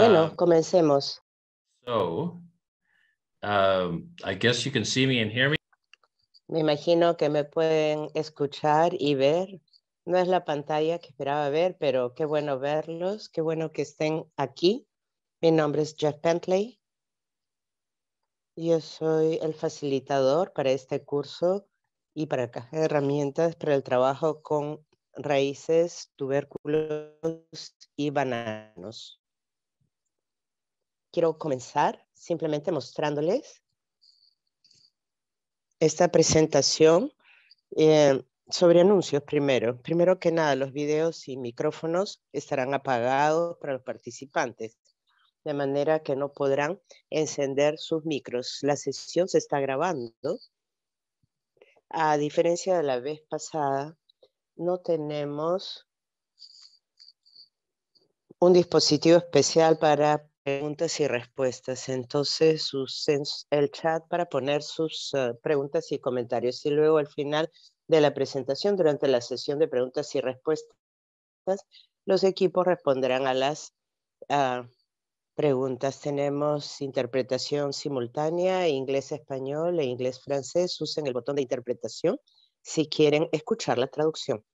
Bueno, um, comencemos. So, um, I guess you can see me and hear me. Me imagino que me pueden escuchar y ver. No es la pantalla que esperaba ver, pero qué bueno verlos, qué bueno que estén aquí. Mi nombre es Jeff Bentley. Yo soy el facilitador para este curso y para caja de herramientas para el trabajo con raíces, tubérculos y bananos quiero comenzar simplemente mostrándoles esta presentación eh, sobre anuncios primero. Primero que nada, los videos y micrófonos estarán apagados para los participantes, de manera que no podrán encender sus micros. La sesión se está grabando. A diferencia de la vez pasada, no tenemos un dispositivo especial para preguntas y respuestas. Entonces, usen el chat para poner sus ah, preguntas y comentarios. Y luego al final de la presentación, durante la sesión de preguntas y respuestas, los equipos responderán a las ah, preguntas. Tenemos interpretación simultánea, inglés-español e inglés-francés. Usen el botón de interpretación si quieren escuchar la traducción.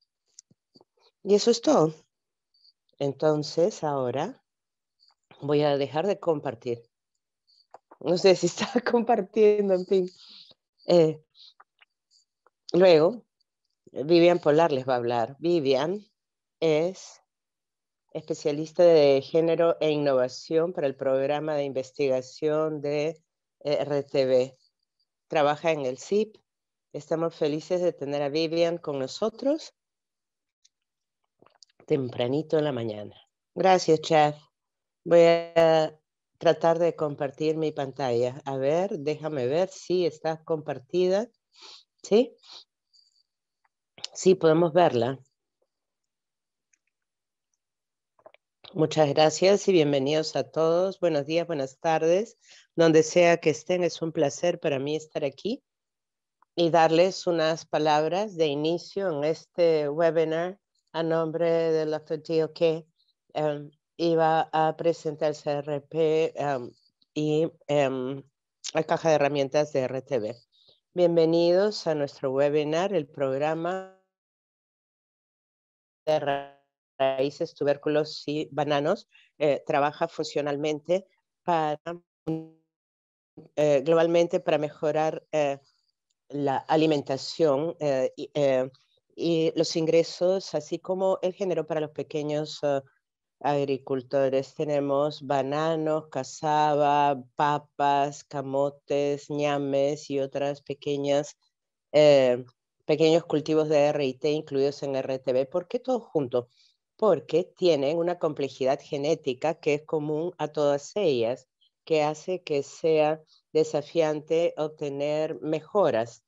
Y eso es todo. Entonces, ahora voy a dejar de compartir. No sé si está compartiendo, en fin. Eh, luego, Vivian Polar les va a hablar. Vivian es especialista de género e innovación para el programa de investigación de eh, RTV. Trabaja en el CIP. Estamos felices de tener a Vivian con nosotros tempranito en la mañana. Gracias, Chef. Voy a tratar de compartir mi pantalla. A ver, déjame ver si está compartida. ¿Sí? Sí, podemos verla. Muchas gracias y bienvenidos a todos. Buenos días, buenas tardes. Donde sea que estén, es un placer para mí estar aquí y darles unas palabras de inicio en este webinar a nombre de la que iba a presentar CRP y em, la caja de herramientas de RTV. Bienvenidos a nuestro webinar, el programa de raíces, tubérculos y bananos. Eh, trabaja funcionalmente para, eh, globalmente para mejorar eh, la alimentación y, los ingresos, así como el género para los pequeños agricultores. Tenemos bananos, cazaba, papas, camotes, ñames y otras pequeñas, eh, pequeños cultivos de RIT incluidos en RTB. ¿Por qué todo juntos? Porque tienen una complejidad genética que es común a todas ellas, que hace que sea desafiante obtener mejoras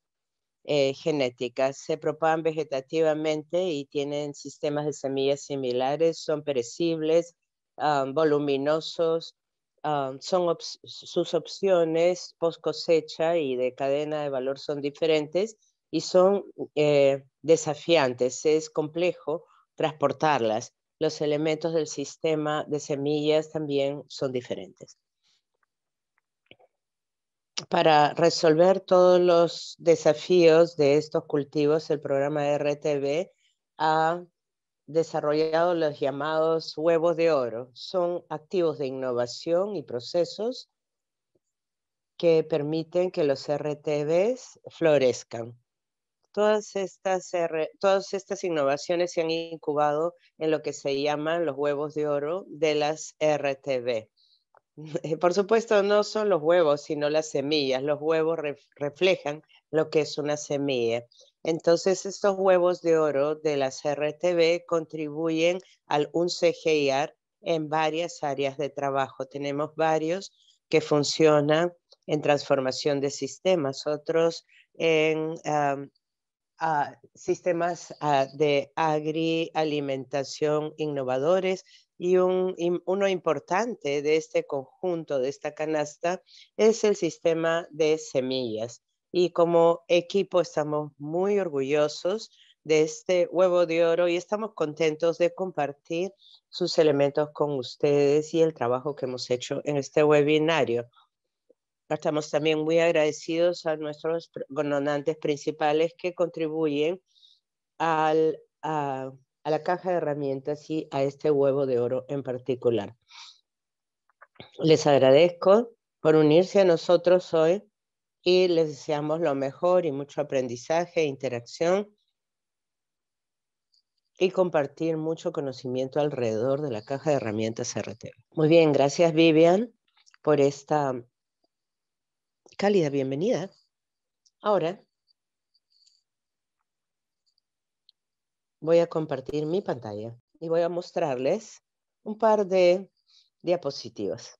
eh, genéticas. Se propagan vegetativamente y tienen sistemas de semillas similares, son perecibles, ah, voluminosos, ah, son sus opciones post cosecha y de cadena de valor son diferentes y son eh, desafiantes. Es complejo transportarlas. Los elementos del sistema de semillas también son diferentes para resolver todos los desafíos de estos cultivos, el programa RTB ha desarrollado los llamados huevos de oro. Son activos de innovación y procesos que permiten que los RTVs florezcan. Todas estas, innovaciones se han incubado en lo que se llaman los huevos de oro de las RTB. Por supuesto, no son los huevos, sino las semillas. Los huevos reflejan lo que es una semilla. Entonces, estos huevos de oro de la RTB contribuyen al UNCGIAR en varias áreas de trabajo. Tenemos varios que funcionan en transformación de sistemas, otros en sistemas de agrialimentación innovadores, y un, uno importante de este conjunto, de esta canasta, es el sistema de semillas. Y como equipo estamos muy orgullosos de este huevo de oro y estamos contentos de compartir sus elementos con ustedes y el trabajo que hemos hecho en este webinario. Estamos también muy agradecidos a nuestros donantes principales que contribuyen al, la caja de herramientas y a este huevo de oro en particular. Les agradezco por unirse a nosotros hoy y les deseamos lo mejor y mucho aprendizaje, e interacción y compartir mucho conocimiento alrededor de la caja de herramientas RT. Muy bien, gracias Vivian por esta cálida bienvenida. Ahora voy a compartir mi pantalla y voy a mostrarles un par de diapositivas.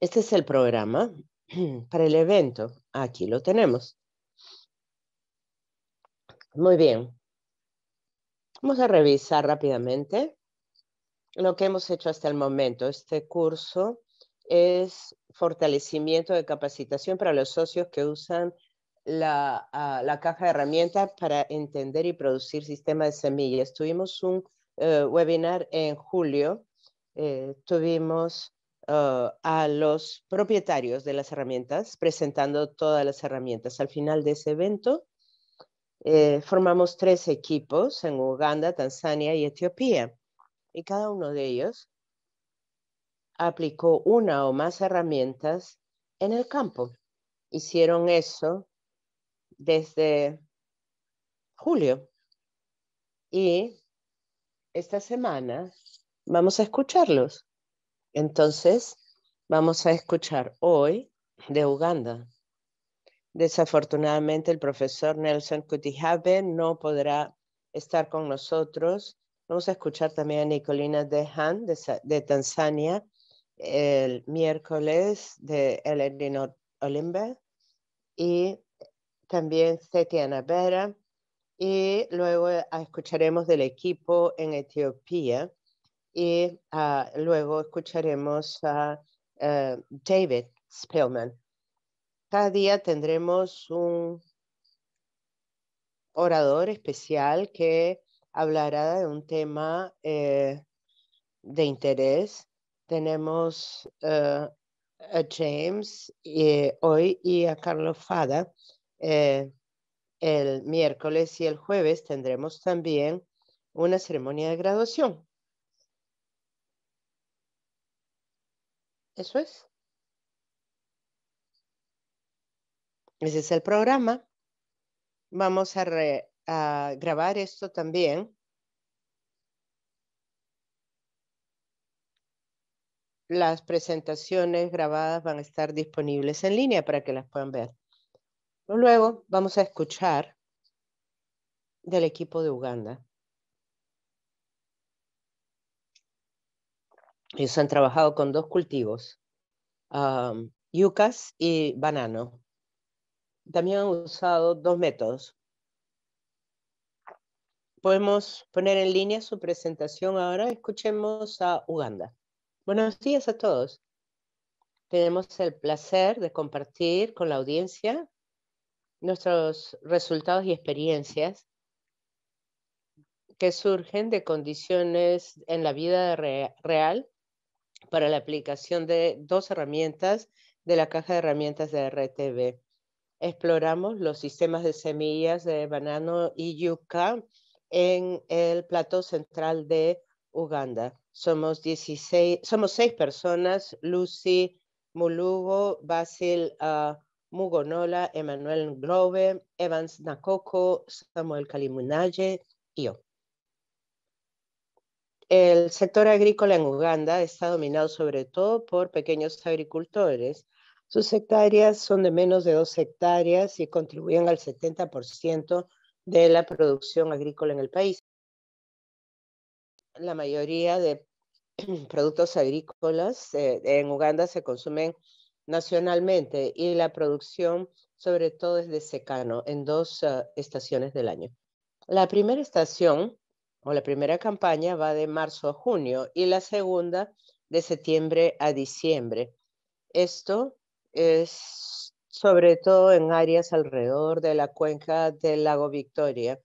Este es el programa para el evento. Aquí lo tenemos. Muy bien. Vamos a revisar rápidamente lo que hemos hecho hasta el momento. Este curso es fortalecimiento de capacitación para los socios que usan la, ah, la caja de herramientas para entender y producir sistemas de semillas. Tuvimos un eh, webinar en julio, eh, tuvimos ah, a los propietarios de las herramientas, presentando todas las herramientas. Al final de ese evento, eh, formamos tres equipos en Uganda, Tanzania y Etiopía. Y cada uno de ellos aplicó una o más herramientas en el campo. Hicieron eso desde julio. Y esta semana vamos a escucharlos. Entonces, vamos a escuchar hoy de Uganda. Desafortunadamente, el profesor Nelson Kutihabe no podrá estar con nosotros. Vamos a escuchar también a Nicolina Dehan de, de Tanzania el miércoles de Eleanor Olimbe y también Setiana Vera, y luego eh, escucharemos del equipo en Etiopía, y luego escucharemos a eh, David Spillman. Cada día tendremos un orador especial que hablará de un tema eh, de interés. Tenemos a James hoy y a Carlos Fada eh, el miércoles y el jueves tendremos también una ceremonia de graduación. Eso es. Ese es el programa. Vamos a grabar esto también. Las presentaciones grabadas van a estar disponibles en línea para que las puedan ver. Luego vamos a escuchar del equipo de Uganda. Ellos han trabajado con dos cultivos, um, yucas y banano. También han usado dos métodos. Podemos poner en línea su presentación ahora. Escuchemos a Uganda. Buenos días a todos. Tenemos el placer de compartir con la audiencia nuestros resultados y experiencias que surgen de condiciones en la vida real para la aplicación de dos herramientas de la caja de herramientas de RTV. Exploramos los sistemas de semillas de banano y yuca en el plato central de Uganda. Somos, 16, somos seis personas, Lucy Mulugo, Basil ah, Mugonola, Emanuel Grobe, Evans Nakoko, Samuel Kalimunaje y yo. El sector agrícola en Uganda está dominado sobre todo por pequeños agricultores. Sus hectáreas son de menos de dos hectáreas y contribuyen al 70% de la producción agrícola en el país. La mayoría de productos agrícolas eh, en Uganda se consumen nacionalmente y la producción sobre todo es de secano en dos ah, estaciones del año. La primera estación o la primera campaña va de marzo a junio y la segunda de septiembre a diciembre. Esto es sobre todo en áreas alrededor de la cuenca del lago Victoria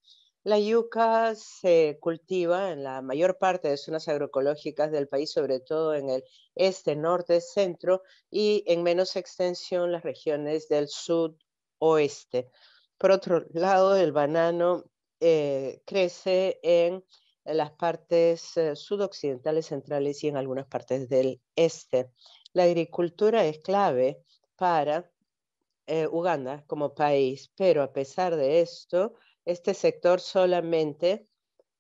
la yuca se cultiva en la mayor parte de zonas agroecológicas del país, sobre todo en el este, norte, centro y en menos extensión las regiones del sud oeste. Por otro lado, el banano eh, crece en las partes eh, sudoccidentales, centrales y en algunas partes del este. La agricultura es clave para eh, Uganda como país, pero a pesar de esto, este sector solamente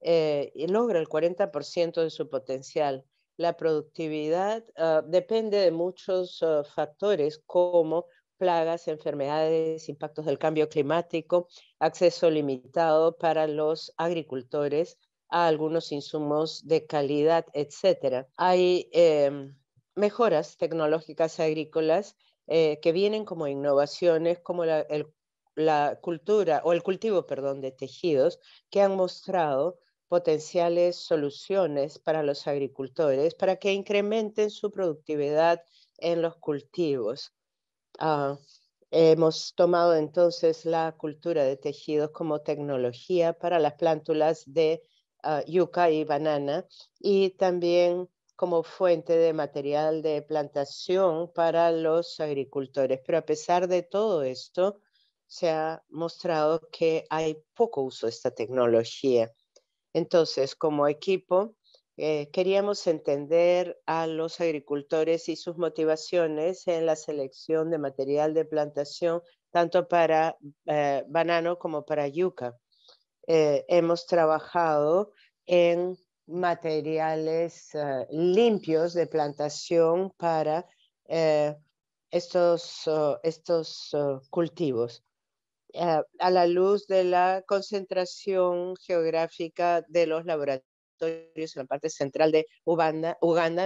eh, logra el 40% de su potencial. La productividad ah, depende de muchos ah, factores como plagas, enfermedades, impactos del cambio climático, acceso limitado para los agricultores a algunos insumos de calidad, etc. Hay em, mejoras tecnológicas agrícolas eh, que vienen como innovaciones como el la cultura o el cultivo, perdón, de tejidos que han mostrado potenciales soluciones para los agricultores para que incrementen su productividad en los cultivos. Ah, hemos tomado entonces la cultura de tejidos como tecnología para las plántulas de ah, yuca y banana y también como fuente de material de plantación para los agricultores. Pero a pesar de todo esto, se ha mostrado que hay poco uso de esta tecnología. Entonces, como equipo, eh, queríamos entender a los agricultores y sus motivaciones en la selección de material de plantación, tanto para eh, banano como para yuca. Eh, hemos trabajado en materiales limpios de plantación para estos, oh, estos oh, cultivos. Eh, a la luz de la concentración geográfica de los laboratorios en la parte central de Uganda,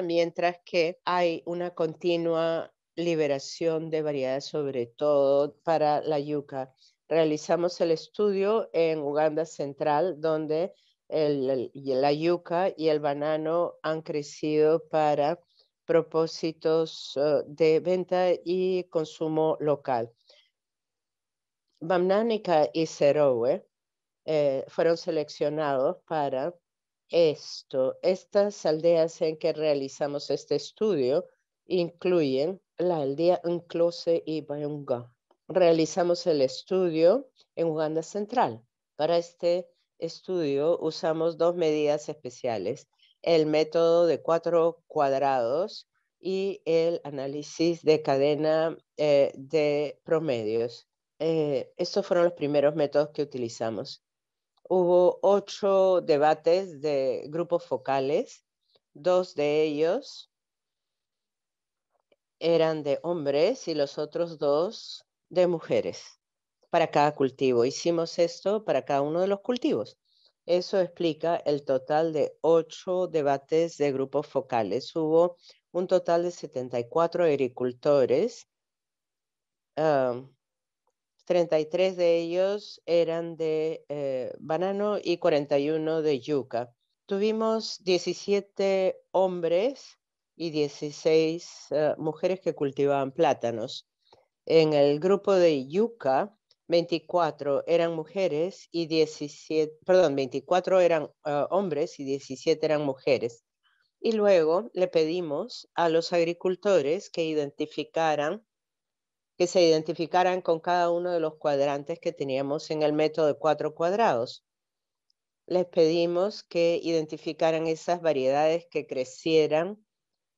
mientras que hay una continua liberación de variedades, sobre todo para la yuca. Realizamos el estudio en Uganda Central, donde la yuca y el banano han crecido para propósitos eh, de venta y consumo local. Bamnánica y Serowe eh, fueron seleccionados para esto. Estas aldeas en que realizamos este estudio incluyen la aldea Enclose y Bayunga. Realizamos el estudio en Uganda Central. Para este estudio usamos dos medidas especiales, el método de cuatro cuadrados y el análisis de cadena eh, de promedios. Eh, estos fueron los primeros métodos que utilizamos. Hubo ocho debates de grupos focales, dos de ellos eran de hombres y los otros dos de mujeres para cada cultivo. Hicimos esto para cada uno de los cultivos. Eso explica el total de ocho debates de grupos focales. Hubo un total de 74 agricultores ah, 33 de ellos eran de eh, banano y 41 de yuca. Tuvimos 17 hombres y 16 eh, mujeres que cultivaban plátanos. En el grupo de yuca, 24 eran mujeres y 17, perdón, 24 eran eh, hombres y 17 eran mujeres. Y luego le pedimos a los agricultores que identificaran se identificaran con cada uno de los cuadrantes que teníamos en el método de cuatro cuadrados. Les pedimos que identificaran esas variedades que crecieran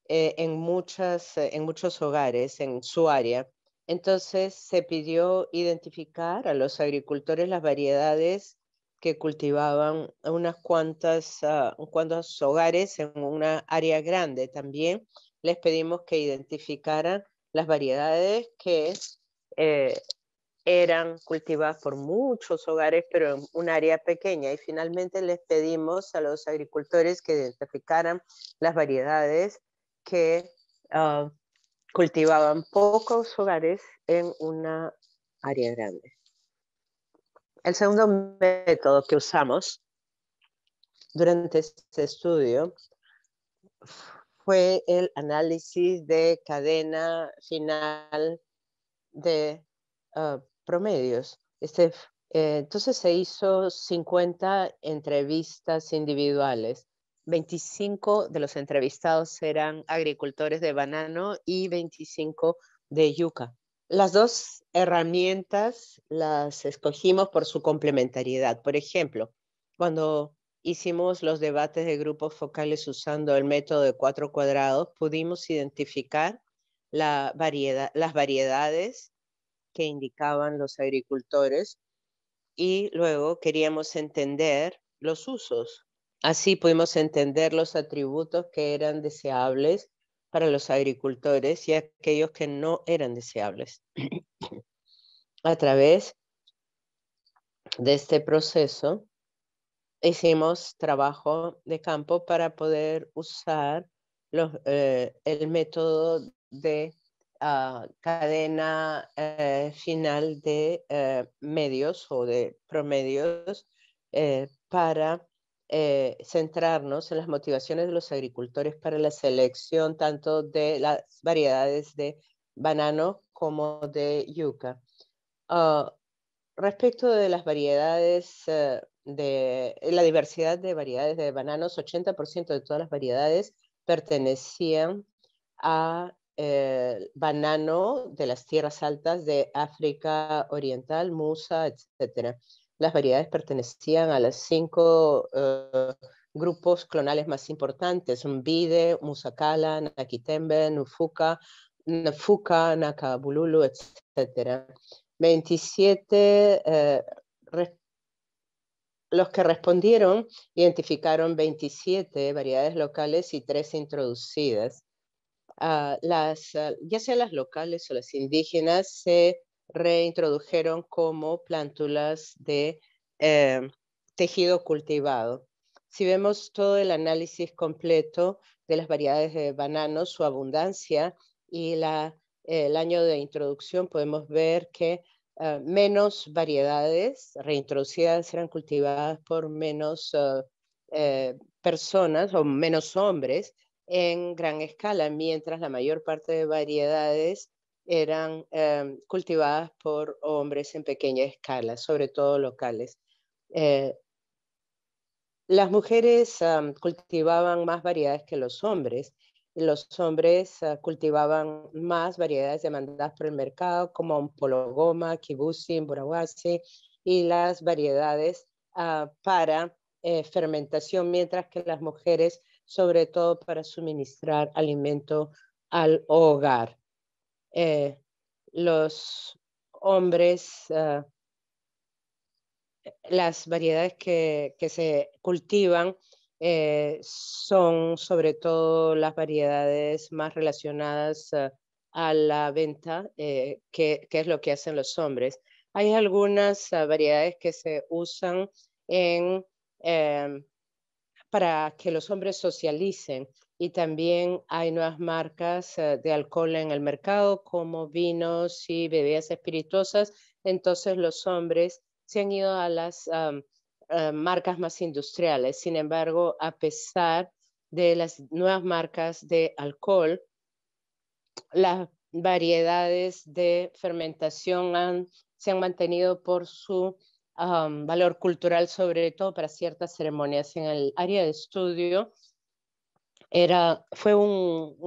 eh, en, muchas, eh, en muchos hogares, en su área. Entonces se pidió identificar a los agricultores las variedades que cultivaban unas cuantas, ah, cuantos hogares en una área grande. También les pedimos que identificaran las variedades que eh, eran cultivadas por muchos hogares, pero en un área pequeña. Y finalmente les pedimos a los agricultores que identificaran las variedades que ah, cultivaban pocos hogares en una área grande. El segundo método que usamos durante este estudio fue el análisis de cadena final de ah, promedios. Este, eh, entonces se hizo 50 entrevistas individuales. 25 de los entrevistados eran agricultores de banano y 25 de yuca. Las dos herramientas las escogimos por su complementariedad. Por ejemplo, cuando hicimos los debates de grupos focales usando el método de cuatro cuadrados, pudimos identificar las variedades que indicaban los agricultores y luego queríamos entender los usos. Así pudimos entender los atributos que eran deseables para los agricultores y aquellos que no eran deseables. A través de este proceso, hicimos trabajo de campo para poder usar eh, el método de ah, cadena eh, final de eh, medios o de promedios para centrarnos en las motivaciones de los agricultores para la selección tanto de las variedades de banano como de yuca. Ah, respecto de las variedades de eh, la diversidad de variedades de bananos, 80% de todas las variedades pertenecían a eh, banano de las tierras altas de África Oriental, Musa, etc. Las variedades pertenecían a los cinco eh, grupos clonales más importantes, Mbide, Musakala, Nakitembe, Nufuka, Nafuka, Nakabululu, etc. 27 eh, los que respondieron identificaron 27 variedades locales y 3 introducidas. Ah, ah, ya sea las locales o las indígenas, se reintrodujeron como plántulas de em, tejido cultivado. Si vemos todo el análisis completo de las variedades de banano, su abundancia y el año de introducción, podemos ver que eh, menos variedades reintroducidas eran cultivadas por menos eh, eh, personas o menos hombres en gran escala, mientras la mayor parte de variedades eran em, cultivadas por hombres en pequeña escala, sobre todo locales. las mujeres em, cultivaban más variedades que los hombres los hombres eh, cultivaban más variedades demandadas por el mercado, como pologoma, kibusi, burawasi y las variedades ah, para eh, fermentación, mientras que las mujeres, sobre todo para suministrar alimento al hogar. Eh, los hombres, ah, las variedades que se cultivan eh, son sobre todo las variedades más relacionadas eh, a la venta, eh, que, es lo que hacen los hombres. Hay algunas variedades que se usan en, em, para que los hombres socialicen y también hay nuevas marcas de alcohol en el mercado como vinos y bebidas espirituosas. Entonces los hombres se han ido a las... Eh, marcas más industriales. Sin embargo, a pesar de las nuevas marcas de alcohol, las variedades de fermentación se han mantenido por su valor cultural, sobre todo para ciertas ceremonias. En el área de estudio fue un,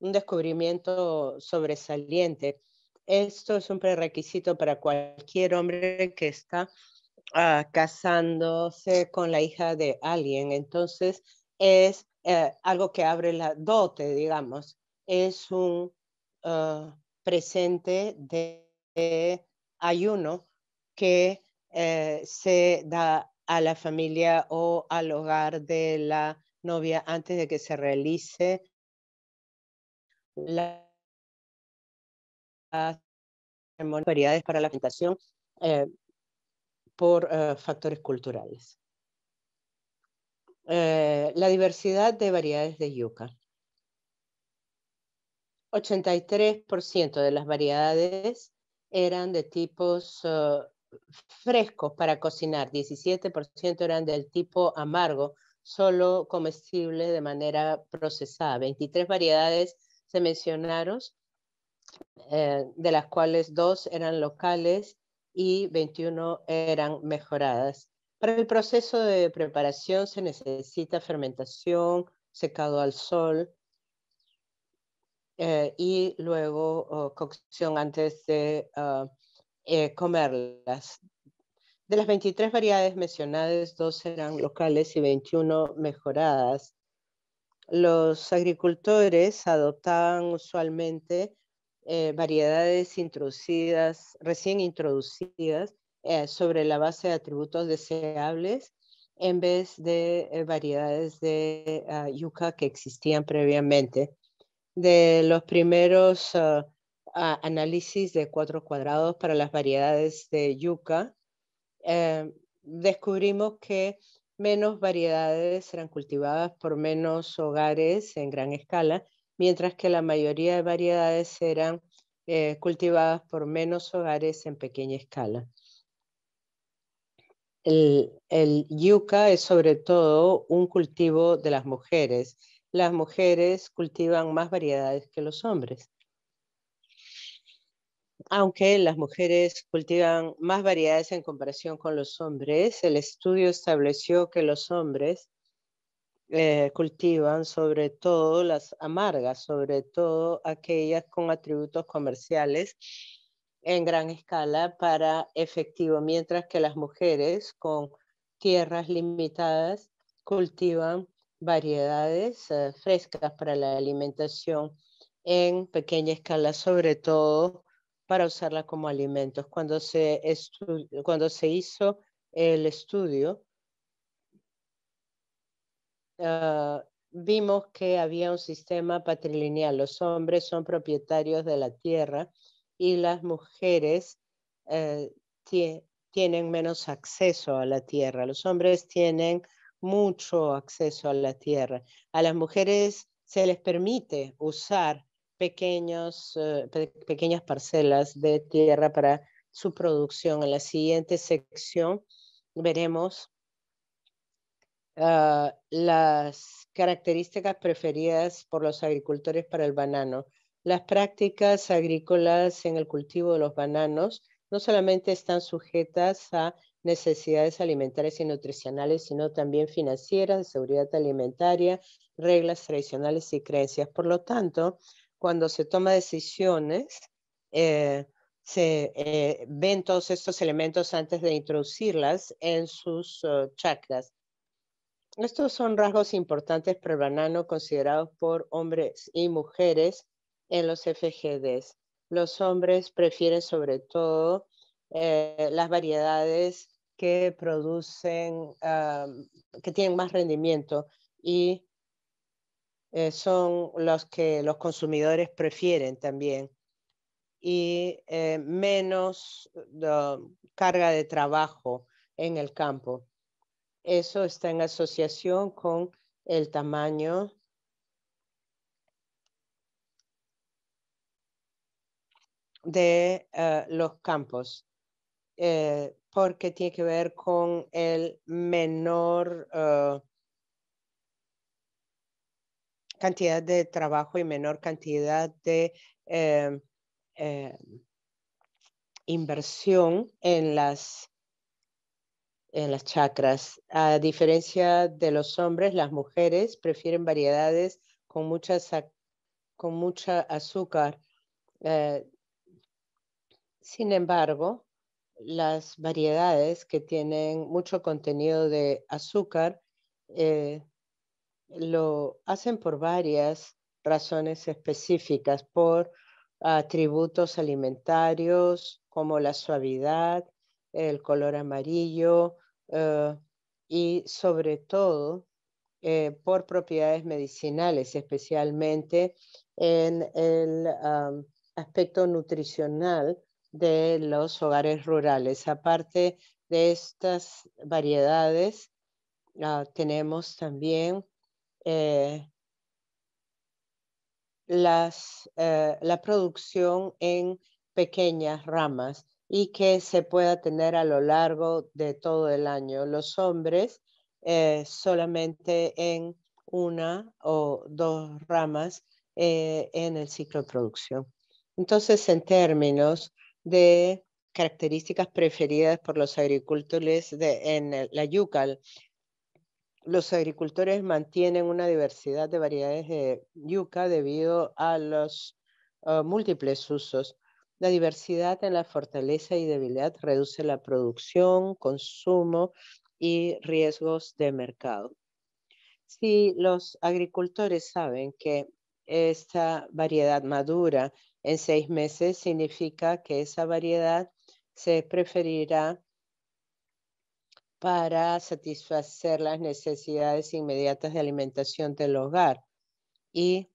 un descubrimiento sobresaliente. Esto es un prerequisito para cualquier hombre que está Ah, casándose con la hija de alguien. Entonces es eh, algo que abre la dote, digamos. Es un ah, presente de, ayuno que eh, se da a la familia o al hogar de la novia antes de que se realice la variedades para la presentación eh, por eh, factores culturales. Eh, la diversidad de variedades de yuca. 83% de las variedades eran de tipos eh, frescos para cocinar, 17% eran del tipo amargo, solo comestible de manera procesada. 23 variedades se mencionaron, de las cuales dos eran locales y 21 eran mejoradas. Para el proceso de preparación se necesita fermentación, secado al sol eh, y luego oh, cocción antes de ah, eh, comerlas. De las 23 variedades mencionadas, dos eran locales y 21 mejoradas. Los agricultores adoptaban usualmente eh, variedades introducidas, recién introducidas, eh, sobre la base de atributos deseables en vez de eh, variedades de ah, yuca que existían previamente. De los primeros ah, análisis de cuatro cuadrados para las variedades de yuca, descubrimos que menos variedades eran cultivadas por menos hogares en gran escala mientras que la mayoría de variedades serán eh, cultivadas por menos hogares en pequeña escala. el, yuca es sobre todo un cultivo de las mujeres. Las mujeres cultivan más variedades que los hombres. Aunque las mujeres cultivan más variedades en comparación con los hombres, el estudio estableció que los hombres eh, cultivan sobre todo las amargas, sobre todo aquellas con atributos comerciales en gran escala para efectivo, mientras que las mujeres con tierras limitadas cultivan variedades eh, frescas para la alimentación en pequeña escala, sobre todo para usarla como alimentos. Cuando cuando se hizo el estudio Ah, vimos que había un sistema patrilineal. Los hombres son propietarios de la tierra y las mujeres eh, tienen menos acceso a la tierra. Los hombres tienen mucho acceso a la tierra. A las mujeres se les permite usar pequeños, eh, pequeñas parcelas de tierra para su producción. En la siguiente sección veremos Ah, las características preferidas por los agricultores para el banano. Las prácticas agrícolas en el cultivo de los bananos no solamente están sujetas a necesidades alimentarias y nutricionales, sino también financieras, seguridad alimentaria, reglas tradicionales y creencias. Por lo tanto, cuando se toman decisiones, eh, se eh, ven todos estos elementos antes de introducirlas en sus oh, chakras. Estos son rasgos importantes para el banano considerados por hombres y mujeres en los FGDs. Los hombres prefieren sobre todo eh, las variedades que producen, ah, que tienen más rendimiento y eh, son los que los consumidores prefieren también y eh, menos carga de trabajo en el campo. Eso está en asociación con el tamaño de eh, los campos, eh, porque tiene que ver con el menor eh, cantidad de trabajo y menor cantidad de inversión en las en las chacras. A diferencia de los hombres, las mujeres prefieren variedades con, mucha azúcar. Eh, sin embargo, las variedades que tienen mucho contenido de azúcar eh, lo hacen por varias razones específicas, por atributos alimentarios como la suavidad, el color amarillo, eh, y sobre todo eh, por propiedades medicinales, especialmente en el aspecto nutricional de los hogares rurales. Aparte de estas variedades, ah, tenemos también eh, la producción en pequeñas ramas y que se pueda tener a lo largo de todo el año. Los hombres eh, solamente en una o dos ramas eh, en el ciclo de producción. Entonces, en términos de características preferidas por los agricultores de, en la yucal, los agricultores mantienen una diversidad de variedades de yuca debido a los ah, múltiples usos. La diversidad en la fortaleza y debilidad reduce la producción, consumo y riesgos de mercado. Si los agricultores saben que esta variedad madura en seis meses, significa que esa variedad se preferirá para satisfacer las necesidades inmediatas de alimentación del hogar y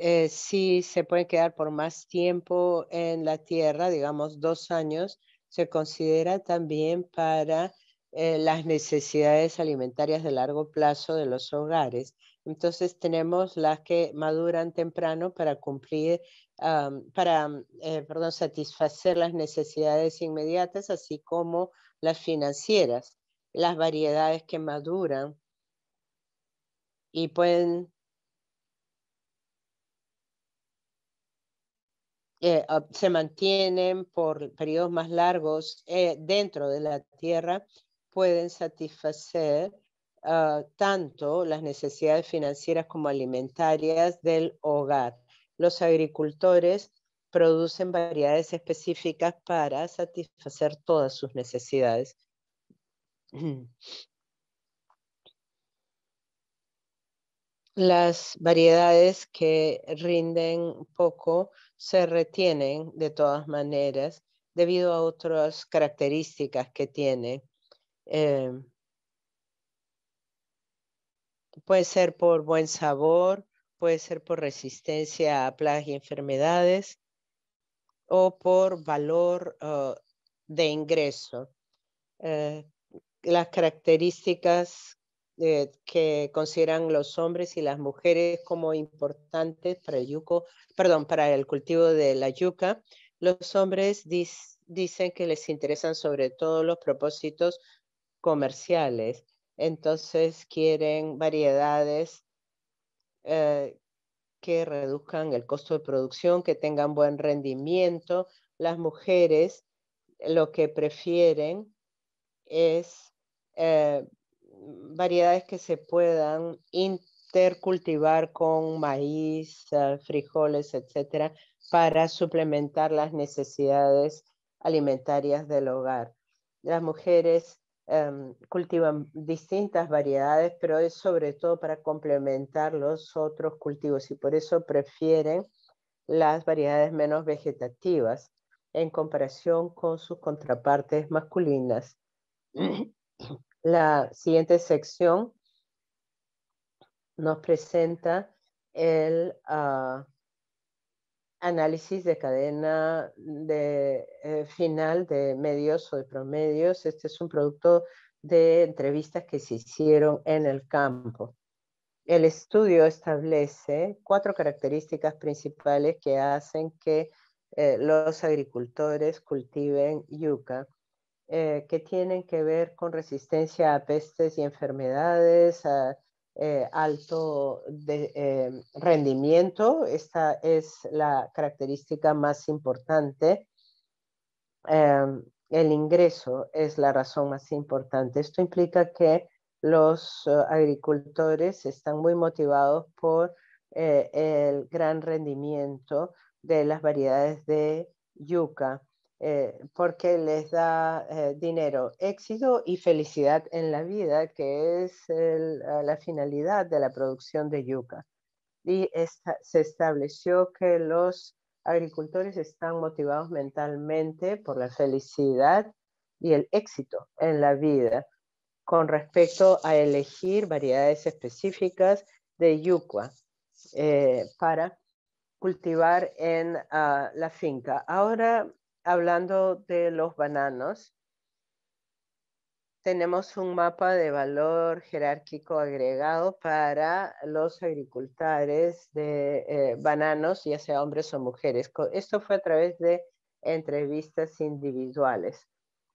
eh, si se pueden quedar por más tiempo en la tierra, digamos dos años, se considera también para eh, las necesidades alimentarias de largo plazo de los hogares. Entonces tenemos las que maduran temprano para cumplir, para, eh, perdón, satisfacer las necesidades inmediatas, así como las financieras, las variedades que maduran y pueden Eh, ah, se mantienen por periodos más largos eh, dentro de la Tierra, pueden satisfacer ah, tanto las necesidades financieras como alimentarias del hogar. Los agricultores producen variedades específicas para satisfacer todas sus necesidades. las variedades que rinden poco se retienen de todas maneras debido a otras características que tiene. Em, puede ser por buen sabor, puede ser por resistencia a plagas y enfermedades o por valor uh, de ingreso. Eh, las características eh, que consideran los hombres y las mujeres como importantes para el perdón, para el cultivo de la yuca. Los hombres dicen que les interesan sobre todo los propósitos comerciales, entonces quieren variedades eh, que reduzcan el costo de producción, que tengan buen rendimiento. Las mujeres lo que prefieren es eh, variedades que se puedan intercultivar con maíz, eh, frijoles, etcétera, para suplementar las necesidades alimentarias del hogar. Las mujeres em, cultivan distintas variedades, pero es sobre todo para complementar los otros cultivos y por eso prefieren las variedades menos vegetativas en comparación con sus contrapartes masculinas. La siguiente sección nos presenta el ah, análisis de cadena de, eh, final de medios o de promedios. Este es un producto de entrevistas que se hicieron en el campo. El estudio establece cuatro características principales que hacen que eh, los agricultores cultiven yuca. Eh, que tienen que ver con resistencia a pestes y enfermedades, eh, alto eh, rendimiento. Esta es la característica más importante. Em, el ingreso es la razón más importante. Esto implica que los agricultores están muy motivados por el gran rendimiento de las variedades de yuca eh, porque les da eh, dinero, éxito y felicidad en la vida, que es eh, la finalidad de la producción de yuca. Y se estableció que los agricultores están motivados mentalmente por la felicidad y el éxito en la vida con respecto a elegir variedades específicas de yuca para cultivar en ah, la finca. Ahora hablando de los bananos, tenemos un mapa de valor jerárquico agregado para los agricultores de eh, bananos, ya sea hombres o mujeres. Esto fue a través de entrevistas individuales.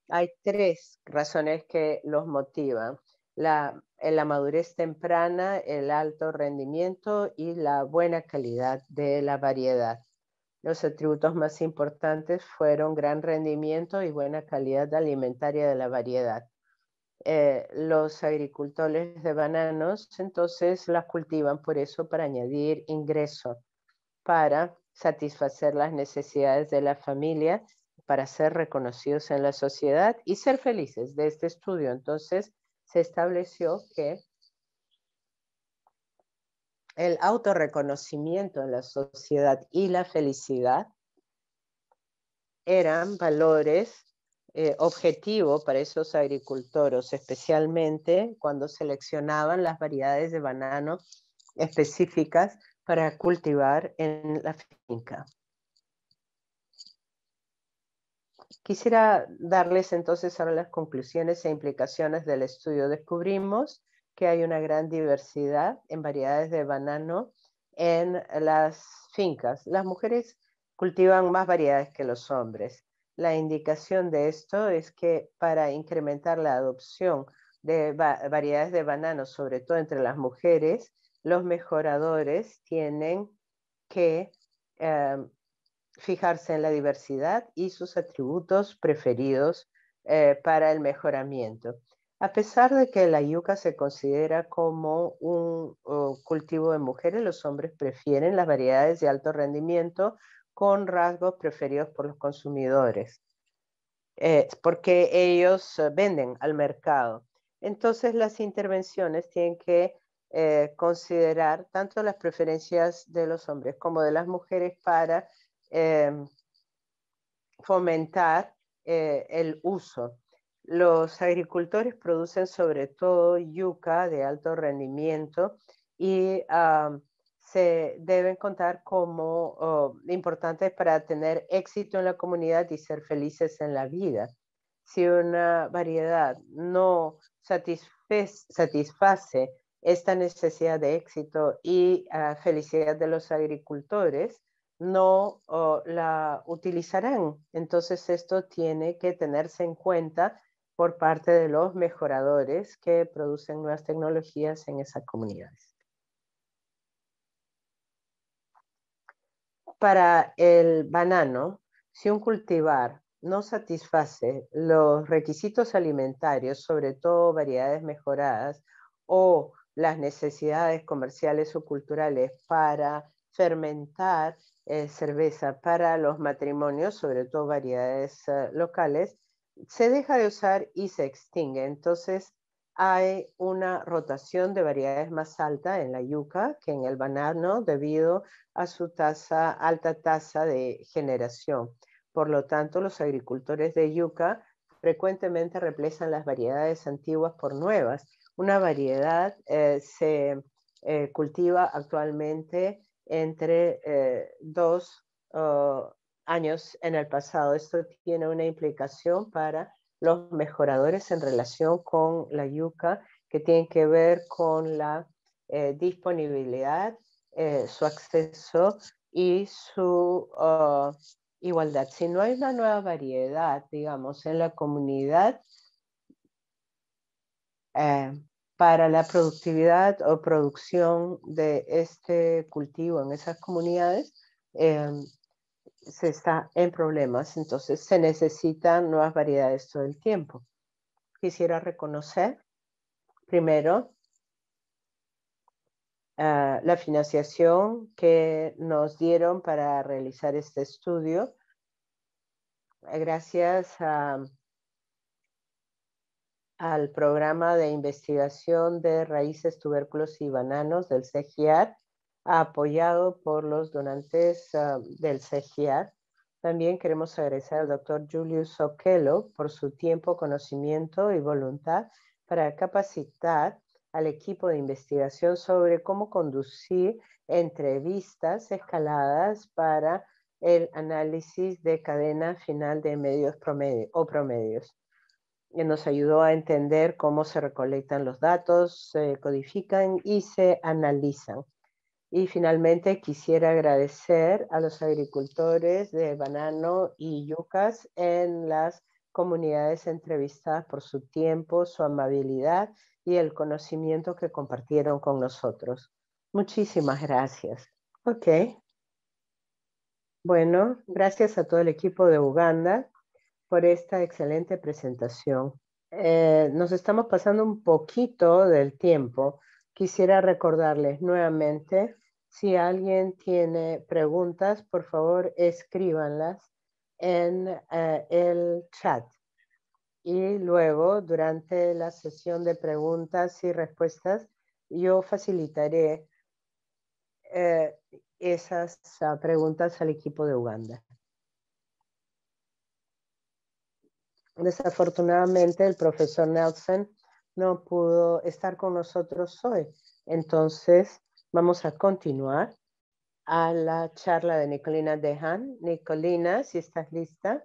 Hay tres razones que los motivan. la eh, madurez temprana, el alto rendimiento y la buena calidad de la variedad. Los atributos más importantes fueron gran rendimiento y buena calidad alimentaria de la variedad. Eh, los agricultores de bananos entonces las cultivan por eso para añadir ingreso, para satisfacer las necesidades de la familia, para ser reconocidos en la sociedad y ser felices de este estudio. Entonces se estableció que el autorreconocimiento en la sociedad y la felicidad eran valores eh, objetivos para esos agricultores, especialmente cuando seleccionaban las variedades de banano específicas para cultivar en la finca. Quisiera darles entonces ahora las conclusiones e implicaciones del estudio. Descubrimos que hay una gran diversidad en variedades de banano en las fincas. Las mujeres cultivan más variedades que los hombres. La indicación de esto es que para incrementar la adopción de variedades de banano, sobre todo entre las mujeres, los mejoradores tienen que eh, fijarse en la diversidad y sus atributos preferidos eh, para el mejoramiento. A pesar de que la yuca se considera como un cultivo de mujeres, los hombres prefieren las variedades de alto rendimiento con rasgos preferidos por los consumidores, eh, porque ellos eh, venden al mercado. Entonces las intervenciones tienen que eh, considerar tanto las preferencias de los hombres como de las mujeres para em, fomentar el uso los agricultores producen sobre todo yuca de alto rendimiento y se deben contar como oh, importantes para tener éxito en la comunidad y ser felices en la vida. Si una variedad no satisface esta necesidad de éxito y ah, felicidad de los agricultores, no oh, la utilizarán. Entonces esto tiene que tenerse en cuenta por parte de los mejoradores que producen nuevas tecnologías en esas comunidades. Para el banano, si un cultivar no satisface los requisitos alimentarios, sobre todo variedades mejoradas o las necesidades comerciales o culturales para fermentar eh, cerveza para los matrimonios, sobre todo variedades eh, locales, se deja de usar y se extingue. Entonces hay una rotación de variedades más alta en la yuca que en el banano debido a su tasa, alta tasa de generación. Por lo tanto, los agricultores de yuca frecuentemente reemplazan las variedades antiguas por nuevas. Una variedad eh, se eh, cultiva actualmente entre eh, dos, oh, años en el pasado. Esto tiene una implicación para los mejoradores en relación con la yuca que tienen que ver con la eh, disponibilidad, eh, su acceso y su ah, igualdad. Si no hay una nueva variedad, digamos, en la comunidad eh, para la productividad o producción de este cultivo en esas comunidades, se está en problemas, entonces se necesitan nuevas variedades todo el tiempo. Quisiera reconocer primero ah, la financiación que nos dieron para realizar este estudio. Gracias al programa de investigación de raíces, tubérculos y bananos del CEGIAT apoyado por los donantes ah, del CEGIAR. También queremos agradecer al doctor Julius Okello por su tiempo, conocimiento y voluntad para capacitar al equipo de investigación sobre cómo conducir entrevistas escaladas para el análisis de cadena final de medios promedio, o promedios. Y eh, nos ayudó a entender cómo se recolectan los datos, se codifican y se analizan. Y finalmente quisiera agradecer a los agricultores de banano y yucas en las comunidades entrevistadas por su tiempo, su amabilidad y el conocimiento que compartieron con nosotros. Muchísimas gracias. Ok. Bueno, gracias a todo el equipo de Uganda por esta excelente presentación. Eh, nos estamos pasando un poquito del tiempo. Quisiera recordarles nuevamente si alguien tiene preguntas, por favor, escríbanlas en eh, el chat. Y luego, durante la sesión de preguntas y respuestas, yo facilitaré eh, esas ah, preguntas al equipo de Uganda. Desafortunadamente, el profesor Nelson no pudo estar con nosotros hoy. Entonces, Vamos a continuar a la charla de Nicolina Dejan. Nicolina, si estás lista.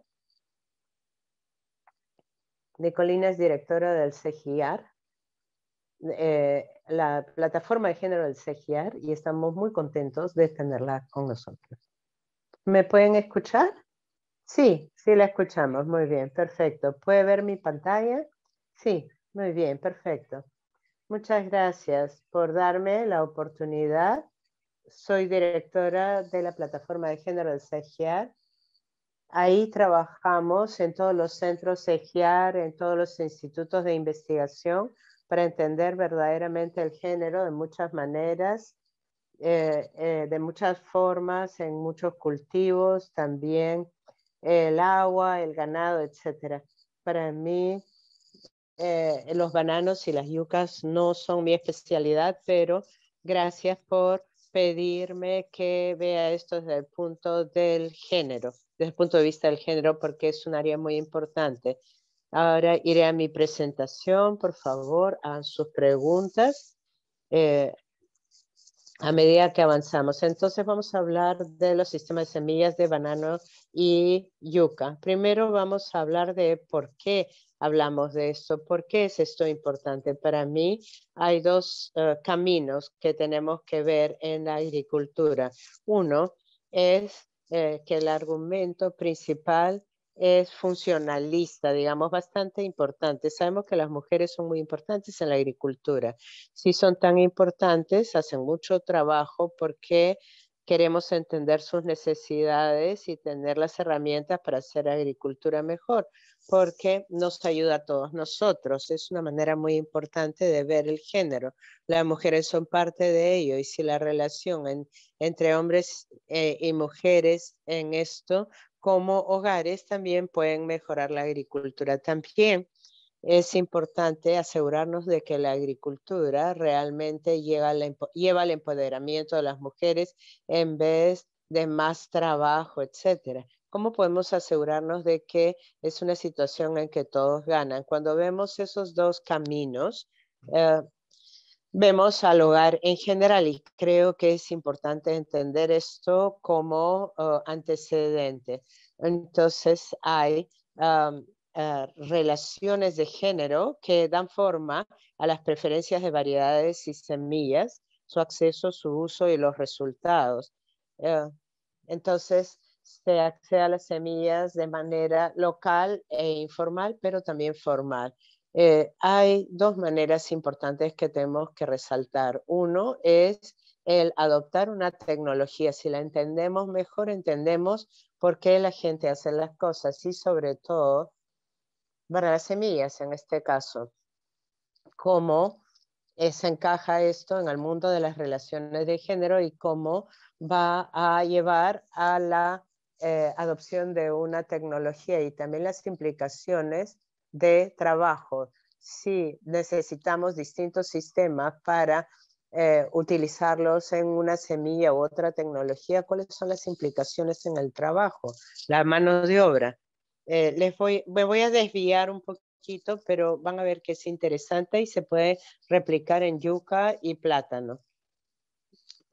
Nicolina es directora del CGIAR, eh, la plataforma de género del CGIAR, y estamos muy contentos de tenerla con nosotros. ¿Me pueden escuchar? Sí, sí la escuchamos. Muy bien, perfecto. ¿Puede ver mi pantalla? Sí, muy bien, perfecto. Muchas gracias por darme la oportunidad. Soy directora de la plataforma de género del CEGIAR. Ahí trabajamos en todos los centros CEGIAR, en todos los institutos de investigación para entender verdaderamente el género de muchas maneras, eh, eh, de muchas formas, en muchos cultivos, también el agua, el ganado, etc. Para mí, eh, los bananos y las yucas no son mi especialidad, pero gracias por pedirme que vea esto desde el punto del género, desde el punto de vista del género, porque es un área muy importante. Ahora iré a mi presentación, por favor, a sus preguntas eh, a medida que avanzamos. Entonces vamos a hablar de los sistemas de semillas de banano y yuca. Primero vamos a hablar de por qué hablamos de esto. ¿Por qué es esto importante? Para mí hay dos eh, caminos que tenemos que ver en la agricultura. Uno es eh, que el argumento principal es funcionalista, digamos, bastante importante. Sabemos que las mujeres son muy importantes en la agricultura. Si son tan importantes, hacen mucho trabajo porque queremos entender sus necesidades y tener las herramientas para hacer agricultura mejor, porque nos ayuda a todos nosotros. Es una manera muy importante de ver el género. Las mujeres son parte de ello y si la relación entre hombres eh, y mujeres en esto como hogares también pueden mejorar la agricultura. También es importante asegurarnos de que la agricultura realmente lleva, lleva al empoderamiento de las mujeres en vez de más trabajo, etcétera. ¿Cómo podemos asegurarnos de que es una situación en que todos ganan? Cuando vemos esos dos caminos, eh, vemos al hogar en general y creo que es importante entender esto como eh, antecedente. Entonces hay eh, relaciones de género que dan forma a las preferencias de variedades y semillas, su acceso, su uso y los resultados. Eh, entonces, se accede a las semillas de manera local e informal, pero también formal. Eh, hay dos maneras importantes que tenemos que resaltar. Uno es el adoptar una tecnología. Si la entendemos mejor, entendemos por qué la gente hace las cosas y sobre todo para las semillas en este caso. ¿Cómo eh, se encaja esto en el mundo de las relaciones de género y cómo va a llevar a la eh, adopción de una tecnología y también las implicaciones de trabajo? Si necesitamos distintos sistemas para eh, utilizarlos en una semilla u otra tecnología, ¿cuáles son las implicaciones en el trabajo? La mano de obra, eh, voy, me voy a desviar un poquito, pero van a ver que es interesante y se puede replicar en yuca y plátano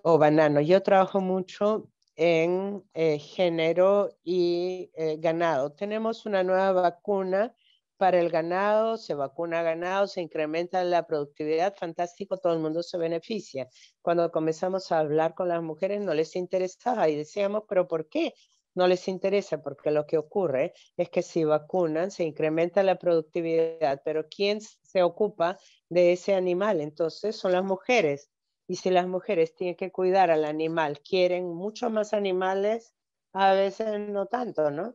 o banano. Yo trabajo mucho en eh, género y eh, ganado. Tenemos una nueva vacuna para el ganado, se vacuna ganado, se incrementa la productividad, fantástico, todo el mundo se beneficia. Cuando comenzamos a hablar con las mujeres no les interesaba y decíamos, pero ¿por qué? no les interesa porque lo que ocurre es que si vacunan se incrementa la productividad, pero ¿quién se ocupa de ese animal? Entonces son las mujeres. Y si las mujeres tienen que cuidar al animal, quieren mucho más animales, a veces no tanto, ¿no?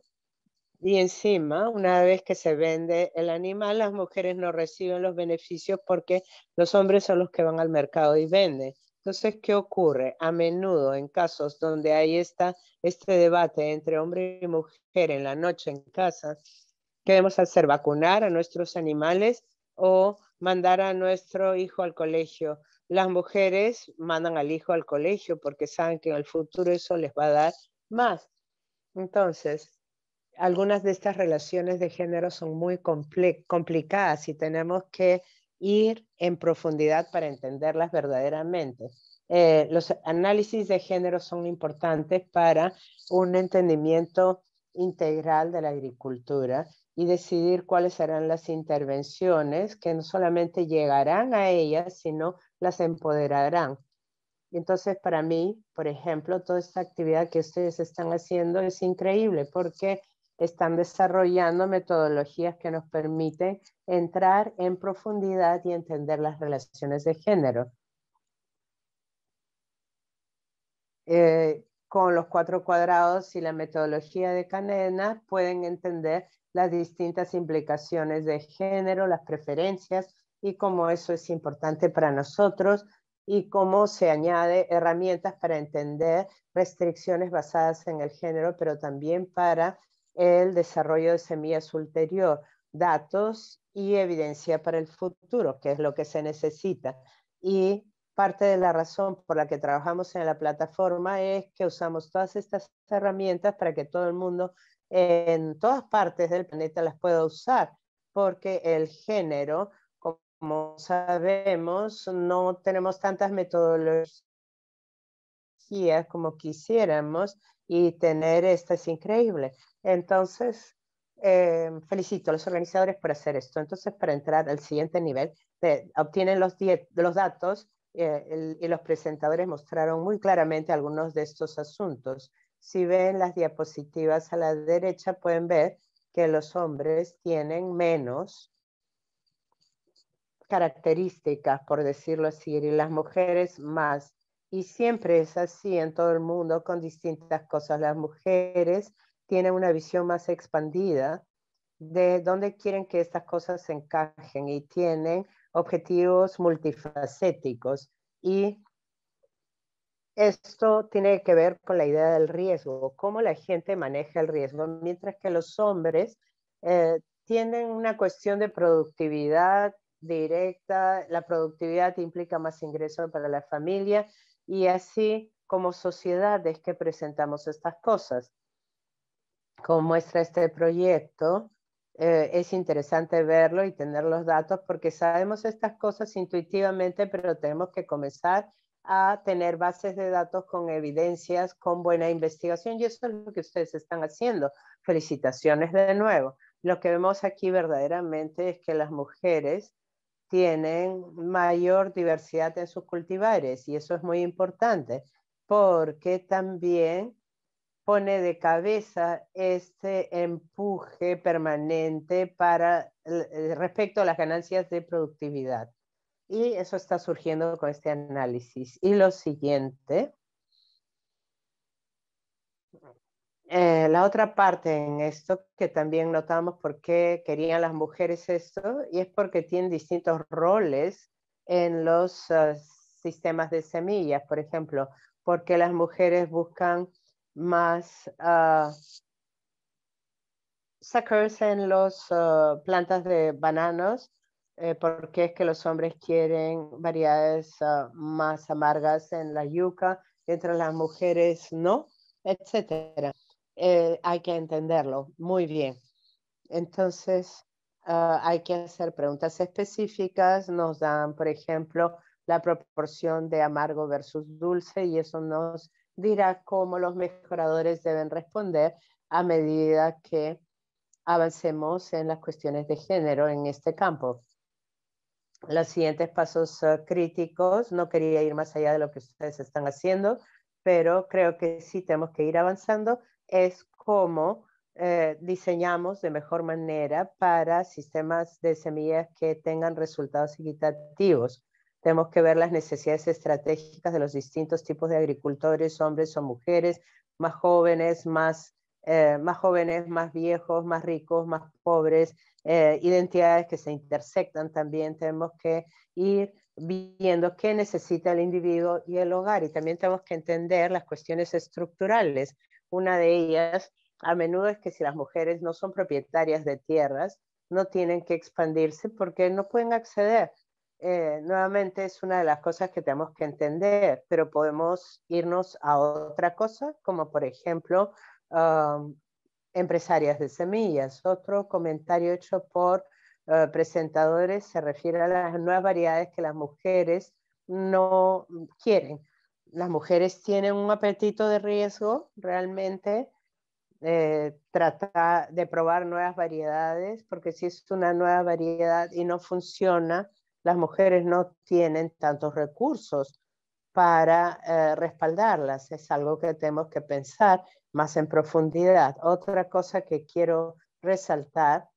Y encima, una vez que se vende el animal, las mujeres no reciben los beneficios porque los hombres son los que van al mercado y venden. Entonces, ¿qué ocurre? A menudo en casos donde hay esta, este debate entre hombre y mujer en la noche en casa, ¿qué debemos hacer? ¿Vacunar a nuestros animales o mandar a nuestro hijo al colegio? Las mujeres mandan al hijo al colegio porque saben que en el futuro eso les va a dar más. Entonces, algunas de estas relaciones de género son muy complicadas y tenemos que ir en profundidad para entenderlas verdaderamente. Eh, los análisis de género son importantes para un entendimiento integral de la agricultura y decidir cuáles serán las intervenciones que no solamente llegarán a ellas, sino las empoderarán. Entonces, para mí, por ejemplo, toda esta actividad que ustedes están haciendo es increíble porque están desarrollando metodologías que nos permiten entrar en profundidad y entender las relaciones de género. Eh, con los cuatro cuadrados y la metodología de Canena pueden entender las distintas implicaciones de género, las preferencias y cómo eso es importante para nosotros y cómo se añade herramientas para entender restricciones basadas en el género, pero también para el desarrollo de semillas ulterior, datos y evidencia para el futuro, que es lo que se necesita. Y parte de la razón por la que trabajamos en la plataforma es que usamos todas estas herramientas para que todo el mundo en todas partes del planeta las pueda usar, porque el género, como sabemos, no tenemos tantas metodologías como quisiéramos y tener esto es increíble. Entonces, eh, felicito a los organizadores por hacer esto. Entonces, para entrar al siguiente nivel, obtienen los, los datos eh, y los presentadores mostraron muy claramente algunos de estos asuntos. Si ven las diapositivas a la derecha, pueden ver que los hombres tienen menos características, por decirlo así, y las mujeres más y siempre es así en todo el mundo con distintas cosas. Las mujeres tienen una visión más expandida de dónde quieren que estas cosas se encajen y tienen objetivos multifacéticos. Y esto tiene que ver con la idea del riesgo, cómo la gente maneja el riesgo, mientras que los hombres eh, tienen una cuestión de productividad directa, la productividad implica más ingresos para la familia y así como sociedades que presentamos estas cosas. Como muestra este proyecto, eh, es interesante verlo y tener los datos porque sabemos estas cosas intuitivamente, pero tenemos que comenzar a tener bases de datos con evidencias, con buena investigación y eso es lo que ustedes están haciendo. Felicitaciones de nuevo. Lo que vemos aquí verdaderamente es que las mujeres tienen mayor diversidad en sus cultivares y eso es muy importante porque también pone de cabeza este empuje permanente para eh, respecto a las ganancias de productividad. Y eso está surgiendo con este análisis. Y lo siguiente Eh, la otra parte en esto que también notamos por qué querían las mujeres esto, y es porque tienen distintos roles en los ah, sistemas de semillas, por ejemplo, porque las mujeres buscan más uh, en las ah, plantas de bananos, eh, porque es que los hombres quieren variedades más amargas en la yuca, mientras las mujeres no, etcétera. Eh, hay que entenderlo muy bien. Entonces, ah, hay que hacer preguntas específicas. Nos dan, por ejemplo, la proporción de amargo versus dulce y eso nos dirá cómo los mejoradores deben responder a medida que avancemos en las cuestiones de género en este campo. Los siguientes pasos ah, críticos, no quería ir más allá de lo que ustedes están haciendo, pero creo que sí tenemos que ir avanzando es cómo eh, diseñamos de mejor manera para sistemas de semillas que tengan resultados equitativos. Tenemos que ver las necesidades estratégicas de los distintos tipos de agricultores, hombres o mujeres, más jóvenes, más, eh, jóvenes, más viejos, más ricos, más pobres, identidades eh, que se intersectan también. Tenemos que ir viendo qué necesita el individuo y el hogar. Y también tenemos que entender las cuestiones estructurales una de ellas a menudo es que si las mujeres no son propietarias de tierras, no tienen que expandirse porque no pueden acceder. Eh, nuevamente es una de las cosas que tenemos que entender, pero podemos irnos a otra cosa, como por ejemplo um, empresarias de semillas. Otro comentario hecho por uh, presentadores se refiere a las nuevas variedades que las mujeres no quieren las mujeres tienen un apetito de riesgo realmente. Eh, tratar de probar nuevas variedades, porque si es una nueva variedad y no funciona, las mujeres no tienen tantos recursos para eh, respaldarlas. Es algo que tenemos que pensar más en profundidad. Otra cosa que quiero resaltar,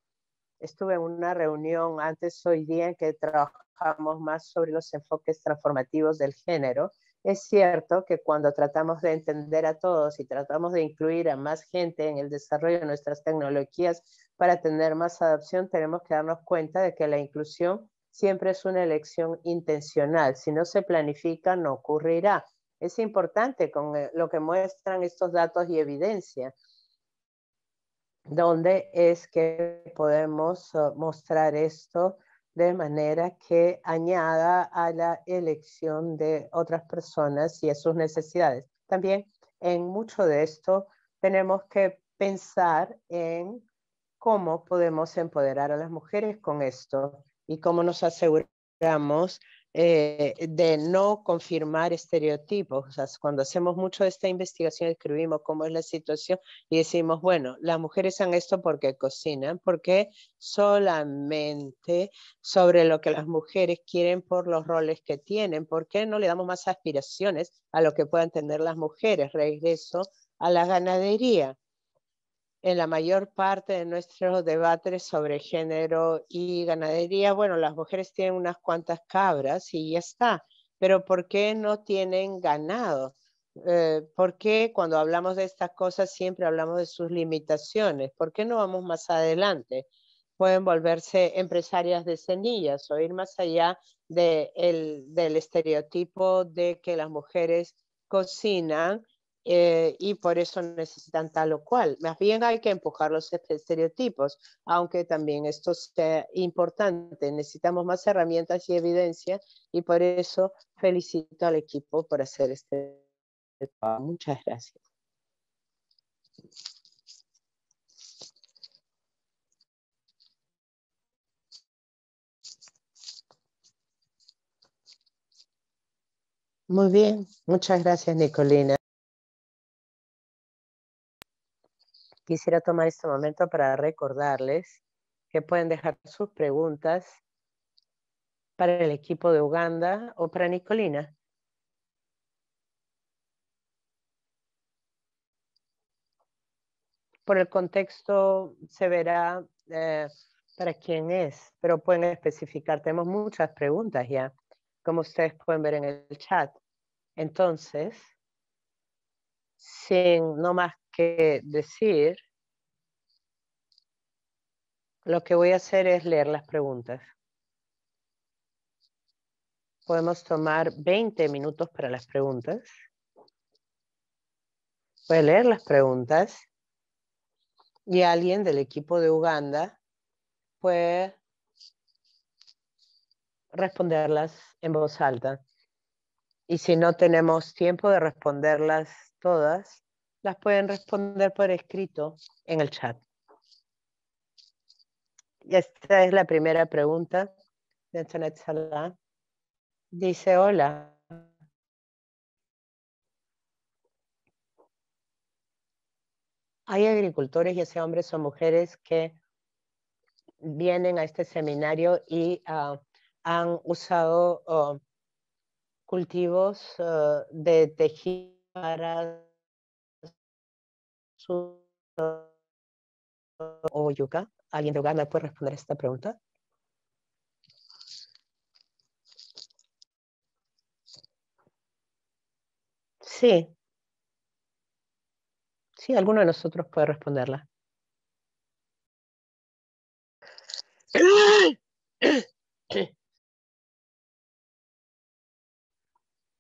estuve en una reunión antes hoy día en que trabajamos más sobre los enfoques transformativos del género es cierto que cuando tratamos de entender a todos y tratamos de incluir a más gente en el desarrollo de nuestras tecnologías para tener más adopción, tenemos que darnos cuenta de que la inclusión siempre es una elección intencional. Si no se planifica, no ocurrirá. Es importante con eh, lo que muestran estos datos y evidencia, donde es que podemos oh, mostrar esto de manera que añada a la elección de otras personas y a sus necesidades. También en mucho de esto tenemos que pensar en cómo podemos empoderar a las mujeres con esto y cómo nos aseguramos eh, de no confirmar estereotipos. O cuando hacemos mucho de esta investigación, escribimos cómo es la situación y decimos, bueno, las mujeres han esto porque cocinan, porque solamente sobre lo que las mujeres quieren por los roles que tienen, porque qué no le damos más aspiraciones a lo que puedan tener las mujeres? Regreso a la ganadería en la mayor parte de nuestros debates sobre género y ganadería, bueno, las mujeres tienen unas cuantas cabras y ya está, pero ¿por qué no tienen ganado? Eh, ¿Por qué cuando hablamos de estas cosas siempre hablamos de sus limitaciones? ¿Por qué no vamos más adelante? Pueden volverse empresarias de cenillas? o ir más allá del estereotipo de que las mujeres cocinan eh, y por eso necesitan tal o cual. Más bien hay que empujar los estereotipos, aunque también esto sea importante. Necesitamos más herramientas y evidencia y por eso felicito al equipo por hacer este. trabajo. Muchas gracias. Muy bien, muchas gracias Nicolina. Quisiera tomar este momento para recordarles que pueden dejar sus preguntas para el equipo de Uganda o para Nicolina. Por el contexto se verá eh, para quién es, pero pueden especificar. Tenemos muchas preguntas ya, como ustedes pueden ver en el chat. Entonces, sin no más que decir, lo que voy a hacer es leer las preguntas. Podemos tomar 20 minutos para las preguntas. Voy leer las preguntas y alguien del equipo de Uganda puede responderlas en voz alta. Y si no tenemos tiempo de responderlas todas, las pueden responder por escrito en el chat. Y esta es la primera pregunta de Antoinette Salah. Dice, hola. Hay agricultores, ya sea hombres o mujeres, que vienen a este seminario y ah, han usado oh, cultivos ah, de tejido para o yuca. ¿Alguien de Uganda puede responder esta pregunta? Sí. Sí, alguno de nosotros puede responderla.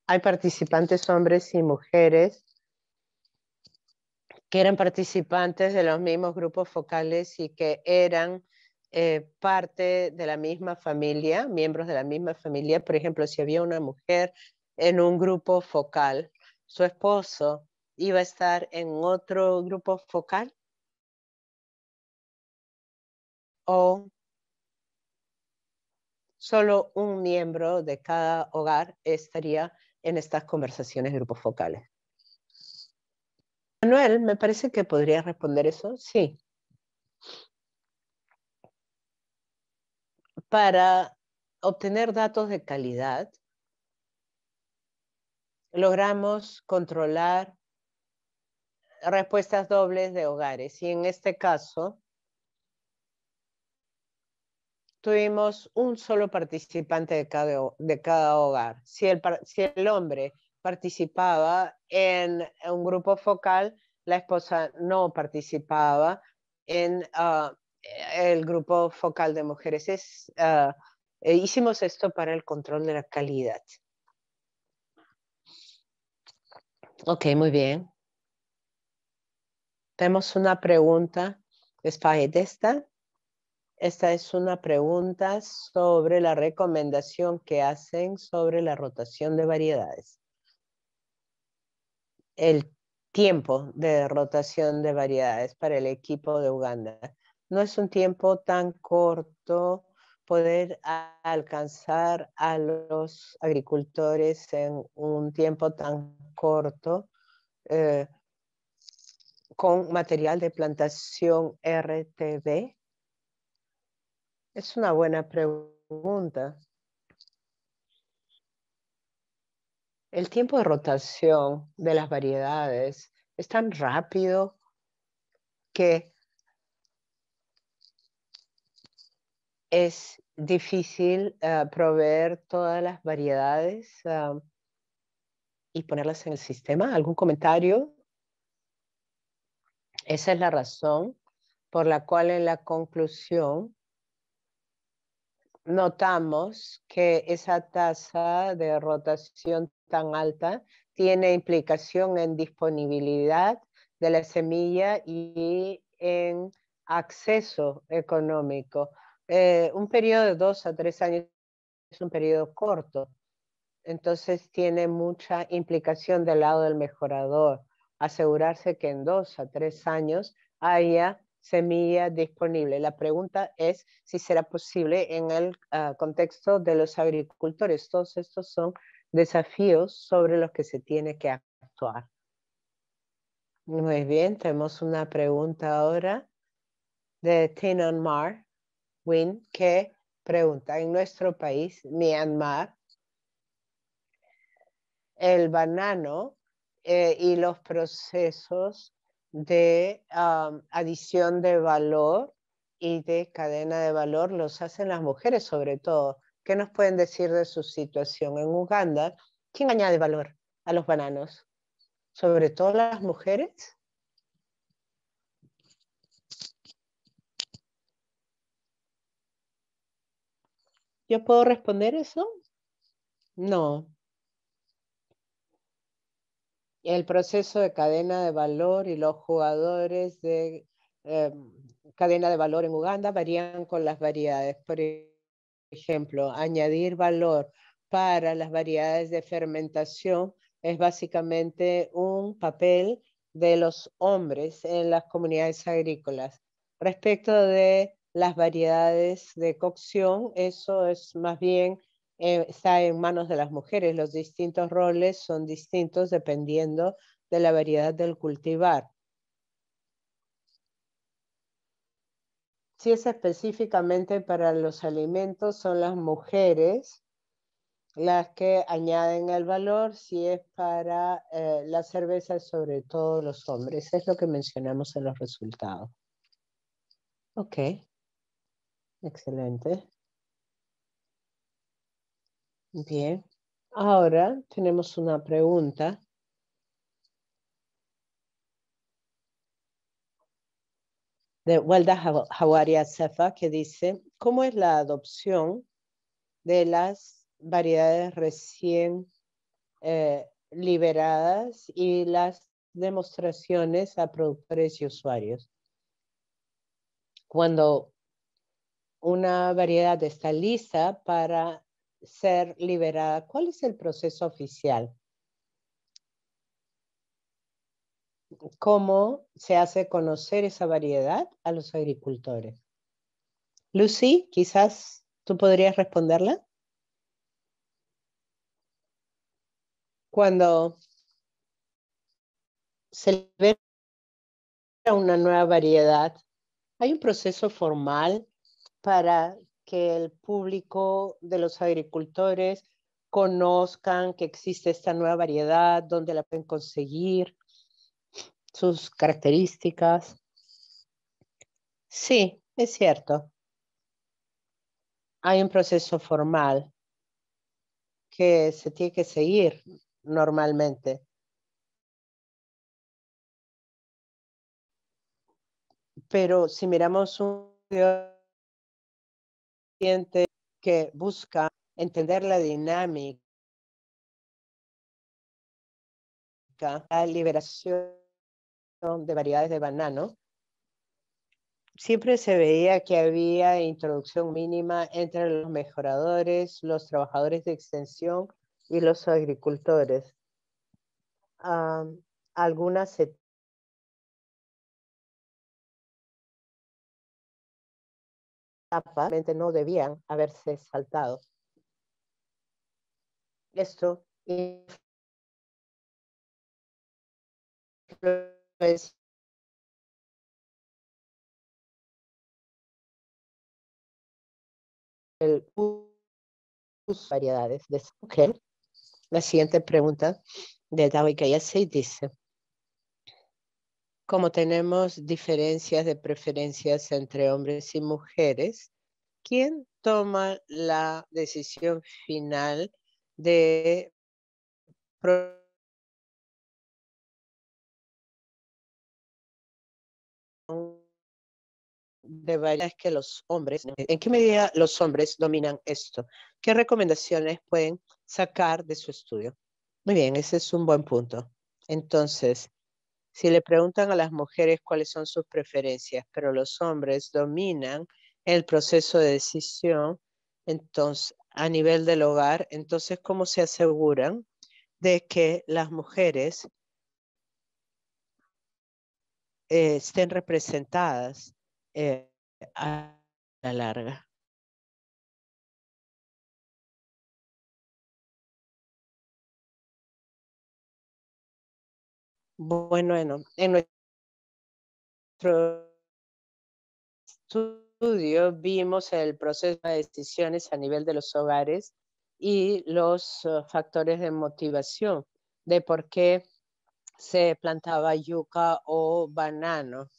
Hay participantes hombres y mujeres que eran participantes de los mismos grupos focales y que eran eh, parte de la misma familia, miembros de la misma familia. Por ejemplo, si había una mujer en un grupo focal, su esposo iba a estar en otro grupo focal. O solo un miembro de cada hogar estaría en estas conversaciones de grupos focales. Manuel, me parece que podría responder eso. Sí. Para obtener datos de calidad, logramos controlar respuestas dobles de hogares. Y en este caso, tuvimos un solo participante de cada, de cada hogar. Si el, si el hombre participaba, en un grupo focal la esposa no participaba, en ah, el grupo focal de mujeres. Es, ah, eh, hicimos esto para el control de la calidad. Ok, muy bien. Tenemos una pregunta, es esta. Esta es una pregunta sobre la recomendación que hacen sobre la rotación de variedades el tiempo de rotación de variedades para el equipo de Uganda. No es un tiempo tan corto poder alcanzar a los agricultores en un tiempo tan corto eh, con material de plantación RTB? Es una buena pregunta. el tiempo de rotación de las variedades es tan rápido que es difícil eh, proveer todas las variedades ah, y ponerlas en el sistema. ¿Algún comentario? Esa es la razón por la cual en la conclusión notamos que esa tasa de rotación tan alta tiene implicación en disponibilidad de la semilla y en acceso económico. Eh, un periodo de dos a tres años es un periodo corto, entonces tiene mucha implicación del lado del mejorador. Asegurarse que en dos a tres años haya semilla disponible. La pregunta es si será posible en el ah, contexto de los agricultores. Todos estos son desafíos sobre los que se tiene que actuar. Muy bien, tenemos una pregunta ahora de Tinon Mar Win que pregunta, en nuestro país, Myanmar, el banano eh, y los procesos de um, adición de valor y de cadena de valor los hacen las mujeres sobre todo. ¿Qué nos pueden decir de su situación en Uganda? ¿Quién añade valor a los bananos? ¿Sobre todo las mujeres? ¿Yo puedo responder eso? No. El proceso de cadena de valor y los jugadores de em, cadena de valor en Uganda varían con las variedades ejemplo, añadir valor para las variedades de fermentación es básicamente un papel de los hombres en las comunidades agrícolas. Respecto de las variedades de cocción, eso es más bien eh, está en manos de las mujeres. Los distintos roles son distintos dependiendo de la variedad del cultivar. si es específicamente para los alimentos, son las mujeres las que añaden el valor, si es para eh, la cerveza, sobre todo los hombres. Es lo que mencionamos en los resultados. Ok, excelente. Bien, ahora tenemos una pregunta de Welda Hawaria Sefa, que dice, ¿cómo es la adopción de las variedades recién eh, liberadas y las demostraciones a productores y usuarios? Cuando una variedad está lista para ser liberada, ¿cuál es el proceso oficial? cómo se hace conocer esa variedad a los agricultores. Lucy, quizás tú podrías responderla. Cuando se ve una nueva variedad, hay un proceso formal para que el público de los agricultores conozcan que existe esta nueva variedad, dónde la pueden conseguir, sus características. Sí, es cierto. Hay un proceso formal que se tiene que seguir normalmente. Pero si miramos un cliente que busca entender la dinámica, la liberación de variedades de banano, siempre se veía que había introducción mínima entre los mejoradores, los trabajadores de extensión y los agricultores. algunas etapas no debían haberse saltado. Esto variedades de mujer. La siguiente pregunta de Dawi se dice, como tenemos diferencias de preferencias entre hombres y mujeres, ¿quién toma la decisión final de de varias que los hombres, ¿en qué medida los hombres dominan esto? ¿Qué recomendaciones pueden sacar de su estudio? Muy bien, ese es un buen punto. Entonces, si le preguntan a las mujeres cuáles son sus preferencias, pero los hombres dominan el proceso de decisión, entonces, a nivel del hogar, entonces, ¿cómo se aseguran de que las mujeres eh, estén representadas eh, a la larga. Bueno, en nuestro estudio vimos el proceso de decisiones a nivel de los hogares y los eh, factores de motivación de por qué se plantaba yuca o banano.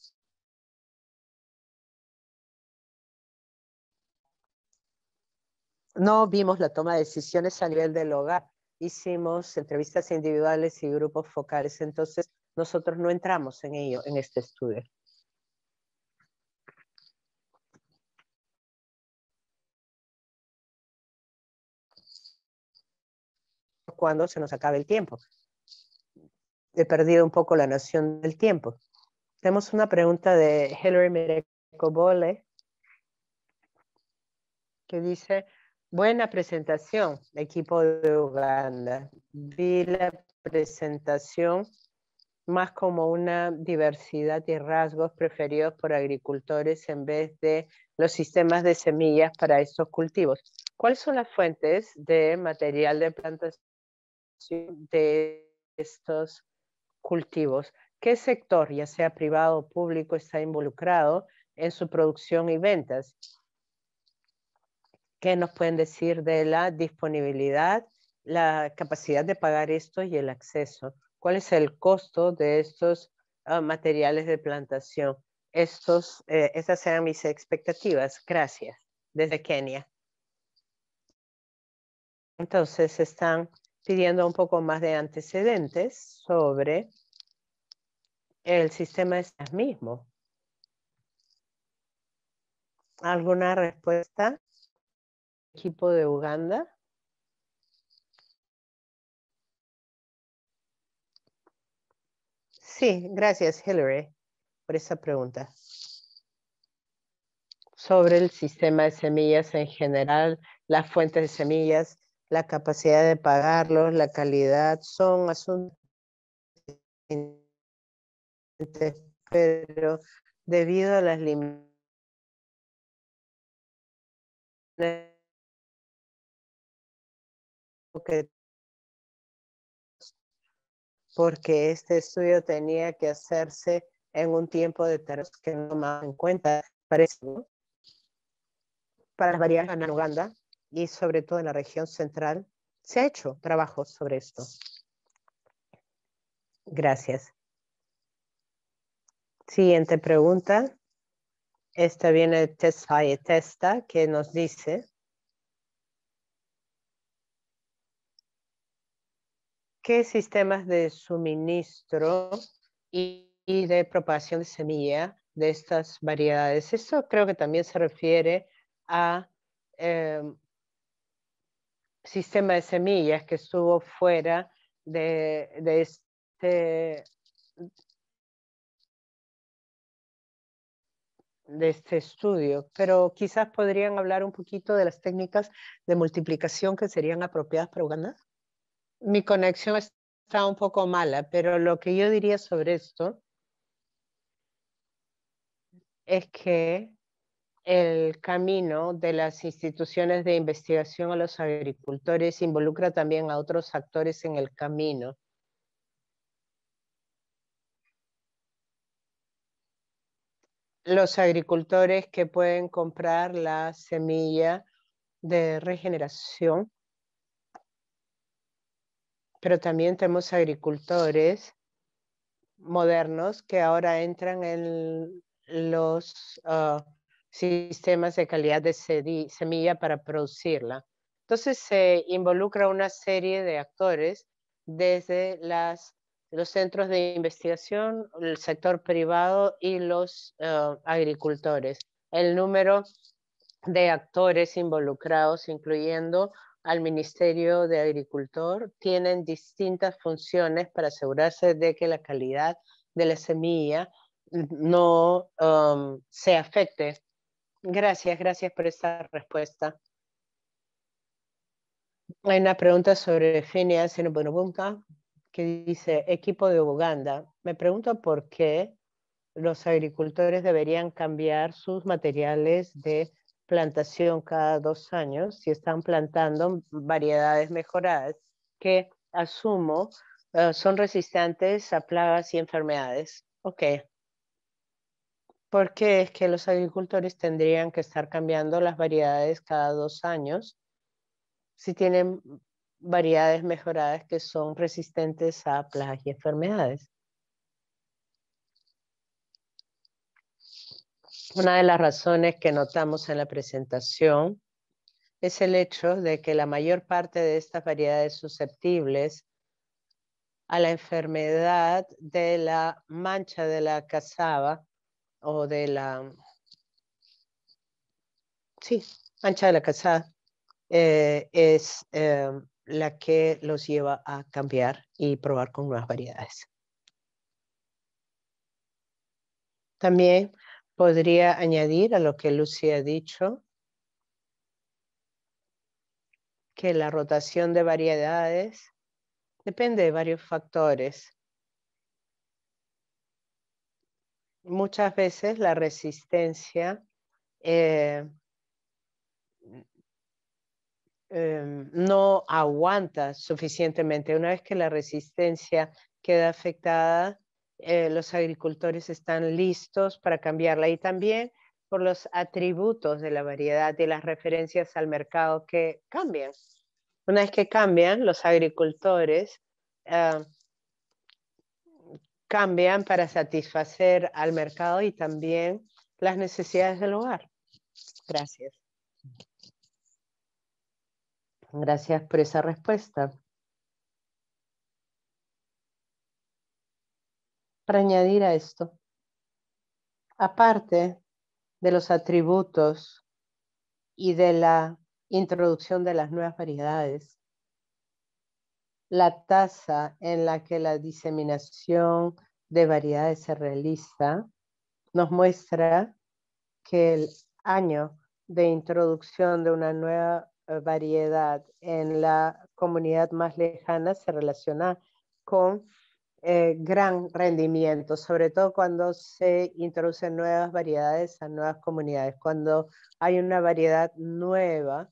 No vimos la toma de decisiones a nivel del hogar. Hicimos entrevistas individuales y grupos focales. Entonces, nosotros no entramos en ello, en este estudio. Cuando se nos acabe el tiempo he perdido un poco la noción del tiempo. Tenemos una pregunta de Hilary Merecobole que dice, buena presentación, equipo de Uganda. Vi la presentación más como una diversidad de rasgos preferidos por agricultores en vez de los sistemas de semillas para estos cultivos. ¿Cuáles son las fuentes de material de plantación de estos cultivos. ¿Qué sector, ya sea privado o público, está involucrado en su producción y ventas? ¿Qué nos pueden decir de la disponibilidad, la capacidad de pagar esto y el acceso? ¿Cuál es el costo de estos ah, materiales de plantación? Estos, eh, estas eran mis expectativas. Gracias. Desde Kenia. Entonces están pidiendo un poco más de antecedentes sobre el sistema es el mismo. ¿Alguna respuesta? Equipo de Uganda. Sí, gracias Hillary por esa pregunta. Sobre el sistema de semillas en general, las fuentes de semillas la capacidad de pagarlos, la calidad, son asuntos pero debido a las limitaciones porque este estudio tenía que hacerse en un tiempo determinado que no más en cuenta, parece, ¿no? para las variables en Uganda, y sobre todo en la región central, se ha hecho trabajo sobre esto. Gracias. Siguiente pregunta. Esta viene de Testa, que nos dice ¿Qué sistemas de suministro y, de propagación de semilla de estas variedades? Esto creo que también se refiere a eh, sistema de semillas que estuvo fuera de, este de este estudio, pero quizás podrían hablar un poquito de las técnicas de multiplicación que serían apropiadas para Uganda. Mi conexión está un poco mala, pero lo que yo diría sobre esto es que el camino de las instituciones de investigación a los agricultores involucra también a otros actores en el camino. Los agricultores que pueden comprar la semilla de regeneración, pero también tenemos agricultores modernos que ahora entran en los... Ah, sistemas de calidad de semilla para producirla. Entonces se involucra una serie de actores desde los centros de investigación, el sector privado y los ah, agricultores. El número de actores involucrados, incluyendo al Ministerio de Agricultor, tienen distintas funciones para asegurarse de que la calidad de la semilla no se afecte Gracias, gracias por esta respuesta. Hay una pregunta sobre Phineas en que dice, equipo de Uganda, me pregunto por qué los agricultores deberían cambiar sus materiales de plantación cada dos años si están plantando variedades mejoradas que asumo eh, son resistentes a plagas y enfermedades. Ok, porque es que los agricultores tendrían que estar cambiando las variedades cada dos años si tienen variedades mejoradas que son resistentes a plagas y enfermedades. Una de las razones que notamos en la presentación es el hecho de que la mayor parte de estas variedades susceptibles a la enfermedad de la mancha de la cazaba o de la, sí, ancha de la calzada, eh, es eh, la que los lleva a cambiar y probar con nuevas variedades. También podría añadir a lo que Lucy ha dicho que la rotación de variedades depende de varios factores muchas veces la resistencia eh, em, no aguanta suficientemente. Una vez que la resistencia queda afectada, eh, los agricultores están listos para cambiarla y también por los atributos de la variedad y las referencias al mercado que cambian. Una vez que cambian, los agricultores ah, cambian para satisfacer al mercado y también las necesidades del hogar. Gracias. Gracias por esa respuesta. Para añadir a esto, aparte de los atributos y de la introducción de las nuevas variedades, la tasa en la que la diseminación de variedades se realiza nos muestra que el año de introducción de una nueva eh, variedad en la comunidad más lejana se relaciona con eh, gran rendimiento, sobre todo cuando se introducen nuevas variedades a nuevas comunidades. Cuando hay una variedad nueva,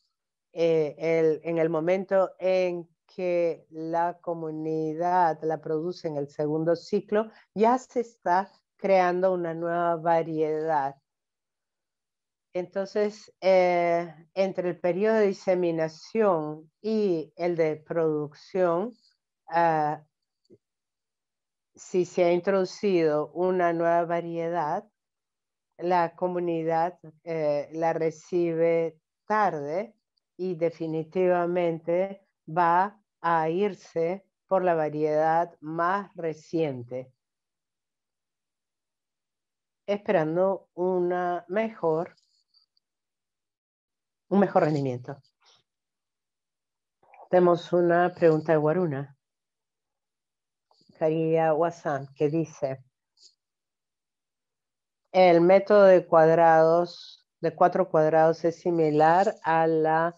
eh, en el momento en que la comunidad la produce en el segundo ciclo, ya se está creando una nueva variedad. Entonces, eh, entre el periodo de diseminación y el de producción, ah, si se ha introducido una nueva variedad, la comunidad eh, la recibe tarde y definitivamente va a irse por la variedad más reciente, esperando una mejor, un mejor rendimiento. Tenemos una pregunta de Waruna, Wasan, que dice, el método de cuadrados, de cuatro cuadrados es similar a la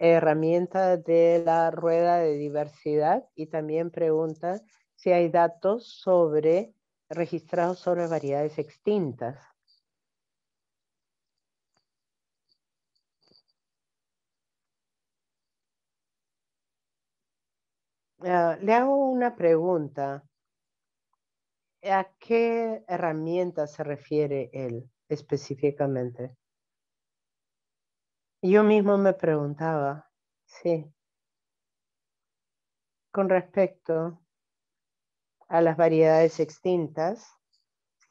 herramienta de la rueda de diversidad y también pregunta si hay datos sobre registrados sobre variedades extintas. Ah, le hago una pregunta. ¿A qué herramienta se refiere él específicamente? Yo mismo me preguntaba, sí, con respecto a las variedades extintas,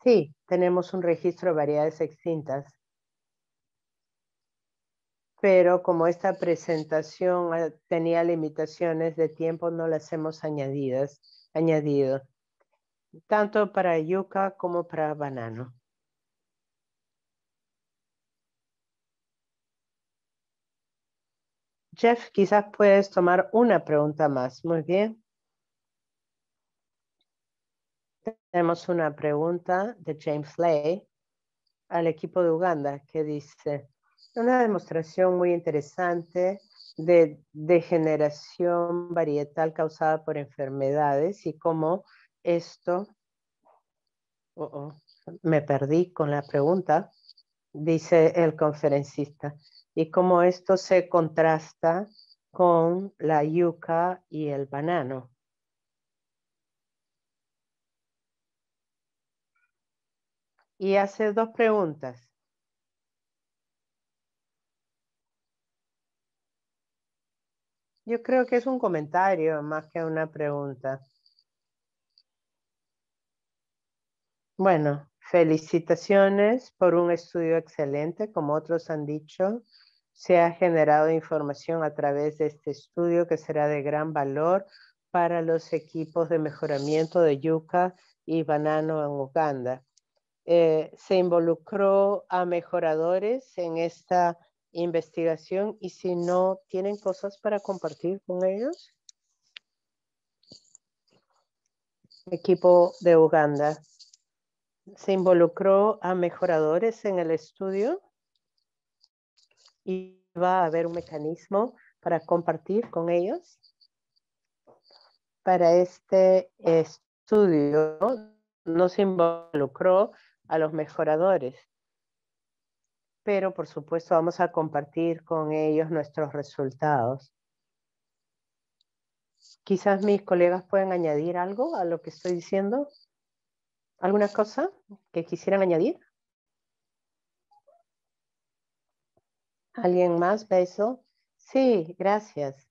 sí, tenemos un registro de variedades extintas, pero como esta presentación eh, tenía limitaciones de tiempo, no las hemos añadidas, añadido, tanto para yuca como para banano. Jeff, quizás puedes tomar una pregunta más. Muy bien. Tenemos una pregunta de James Lay al equipo de Uganda que dice, una demostración muy interesante de degeneración varietal causada por enfermedades y cómo esto, oh, oh, me perdí con la pregunta, dice el conferencista y cómo esto se contrasta con la yuca y el banano. Y hace dos preguntas. Yo creo que es un comentario más que una pregunta. Bueno, felicitaciones por un estudio excelente, como otros han dicho. Se ha generado información a través de este estudio que será de gran valor para los equipos de mejoramiento de yuca y banano en Uganda. Eh, se involucró a mejoradores en esta investigación y si no, ¿tienen cosas para compartir con ellos? Equipo de Uganda. ¿Se involucró a mejoradores en el estudio? y va a haber un mecanismo para compartir con ellos para este estudio no se involucró a los mejoradores, pero por supuesto vamos a compartir con ellos nuestros resultados. Quizás mis colegas pueden añadir algo a lo que estoy diciendo. ¿Alguna cosa que quisieran añadir? ¿Alguien más ¿Beso? Sí, gracias.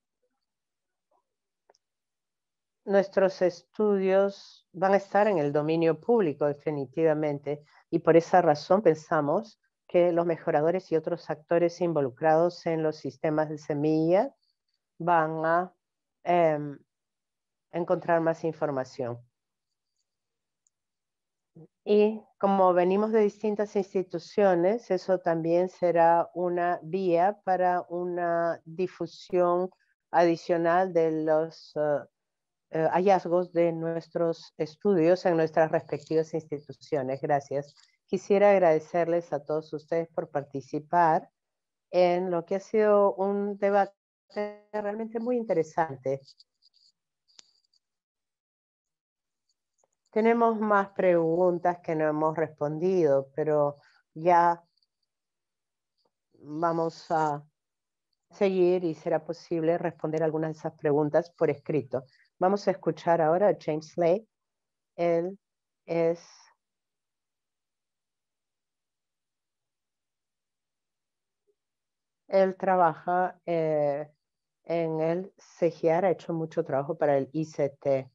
Nuestros estudios van a estar en el dominio público definitivamente y por esa razón pensamos que los mejoradores y otros actores involucrados en los sistemas de semilla van a em, encontrar más información. Y como venimos de distintas instituciones, eso también será una vía para una difusión adicional de los eh, eh, hallazgos de nuestros estudios en nuestras respectivas instituciones. Gracias. Quisiera agradecerles a todos ustedes por participar en lo que ha sido un debate realmente muy interesante. Tenemos más preguntas que no hemos respondido, pero ya vamos a seguir y será posible responder algunas de esas preguntas por escrito. Vamos a escuchar ahora a James Slade. Él es Él trabaja eh, en el CGR, ha hecho mucho trabajo para el ICT.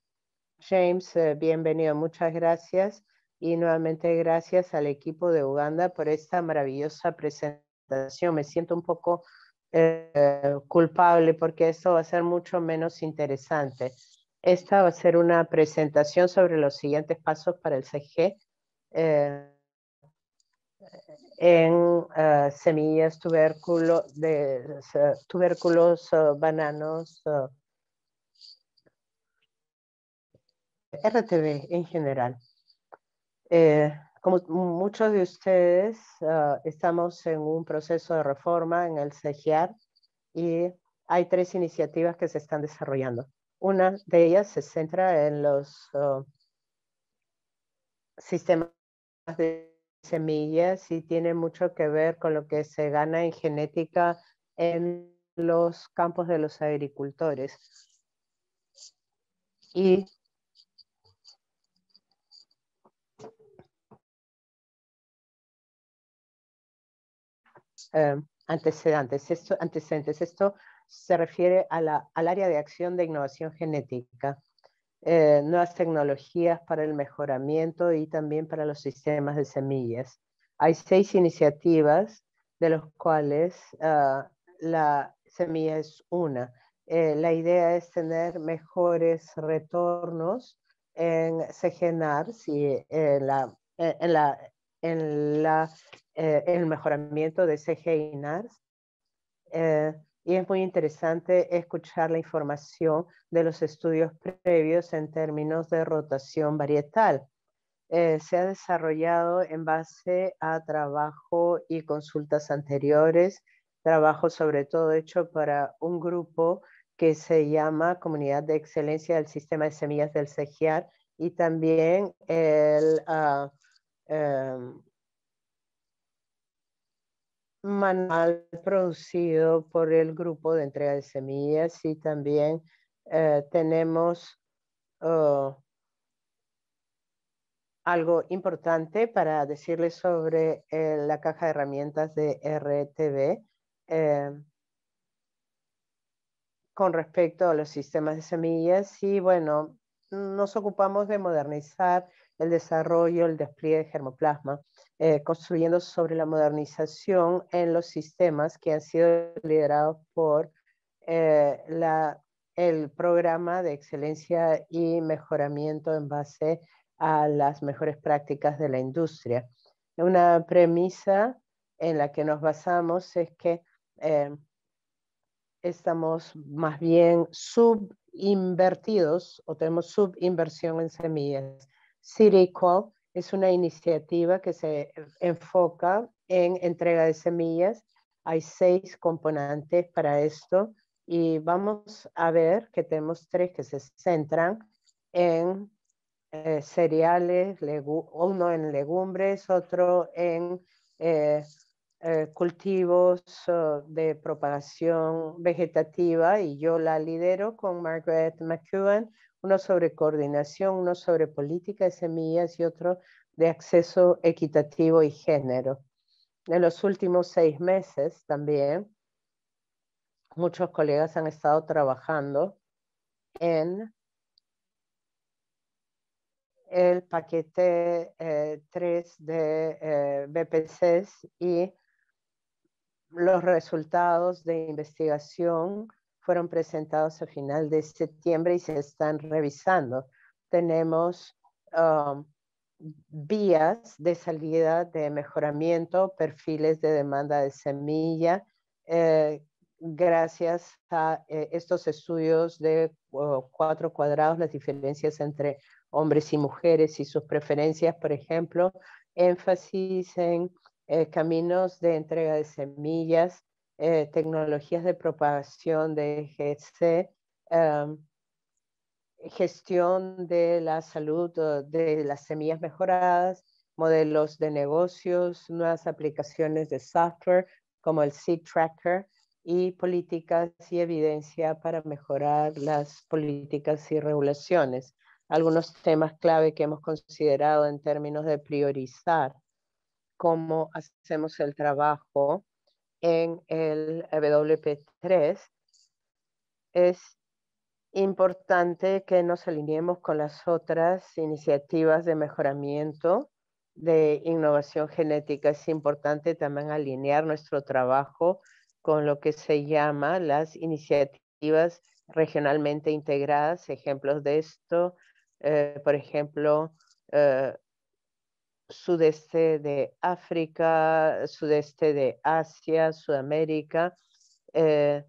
James, eh, bienvenido, muchas gracias. Y nuevamente gracias al equipo de Uganda por esta maravillosa presentación. Me siento un poco eh, culpable porque esto va a ser mucho menos interesante. Esta va a ser una presentación sobre los siguientes pasos para el CG eh, en semillas, tubérculo tubérculos, bananos, RTV en general. Eh, como muchos de ustedes, ah, estamos en un proceso de reforma en el CEGIAR y hay tres iniciativas que se están desarrollando. Una de ellas se centra en los ah, sistemas de semillas y tiene mucho que ver con lo que se gana en genética en los campos de los agricultores. Y Eh, antecedentes. Esto, antecedentes. Esto se refiere al área de acción de innovación genética, eh, nuevas tecnologías para el mejoramiento y también para los sistemas de semillas. Hay seis iniciativas, de las cuales ah, la semilla es una. Eh, la idea es tener mejores retornos en se y en en la eh, en, el mejoramiento de CGI NARS. Eh, y es muy interesante escuchar la información de los estudios previos en términos de rotación varietal. Eh, se ha desarrollado en base a trabajo y consultas anteriores, trabajo sobre todo hecho para un grupo que se llama Comunidad de Excelencia del Sistema de Semillas del CEGIAR y también el, ah, Em, manual producido por el grupo de entrega de semillas y también eh, tenemos oh, algo importante para decirles sobre eh, la caja de herramientas de RTB em, con respecto a los sistemas de semillas y bueno, nos ocupamos de modernizar el desarrollo, el despliegue de germoplasma, eh, construyendo sobre la modernización en los sistemas que han sido liderados por eh, el programa de excelencia y mejoramiento en base a las mejores prácticas de la industria. Una premisa en la que nos basamos es que eh, estamos más bien subinvertidos o tenemos subinversión en semillas. Call es una iniciativa que se enfoca en entrega de semillas. Hay seis componentes para esto y vamos a ver que tenemos tres que se centran en eh, cereales, uno en legumbres, otro en eh, eh, cultivos de propagación vegetativa y yo la lidero con Margaret McEwen, uno sobre coordinación, uno sobre política de semillas y otro de acceso equitativo y género. En los últimos seis meses también, muchos colegas han estado trabajando en el paquete 3 eh, de eh, BPCs y los resultados de investigación fueron presentados a final de septiembre y se están revisando. Tenemos um, vías de salida de mejoramiento, perfiles de demanda de semilla, eh, gracias a eh, estos estudios de cuatro cuadrados, las diferencias entre hombres y mujeres y sus preferencias, por ejemplo, énfasis en eh, caminos de entrega de semillas, eh, tecnologías de propagación de GC, em, gestión de la salud de las semillas mejoradas, modelos de negocios, nuevas aplicaciones de software como el Seed Tracker y políticas y evidencia para mejorar las políticas y regulaciones. Algunos temas clave que hemos considerado en términos de priorizar cómo hacemos el trabajo en el WP3, es importante que nos alineemos con las otras iniciativas de mejoramiento de innovación genética. Es importante también alinear nuestro trabajo con lo que se llama las iniciativas regionalmente integradas. Ejemplos de esto, eh, por ejemplo, eh, sudeste de África, sudeste de Asia, Sudamérica. Eh,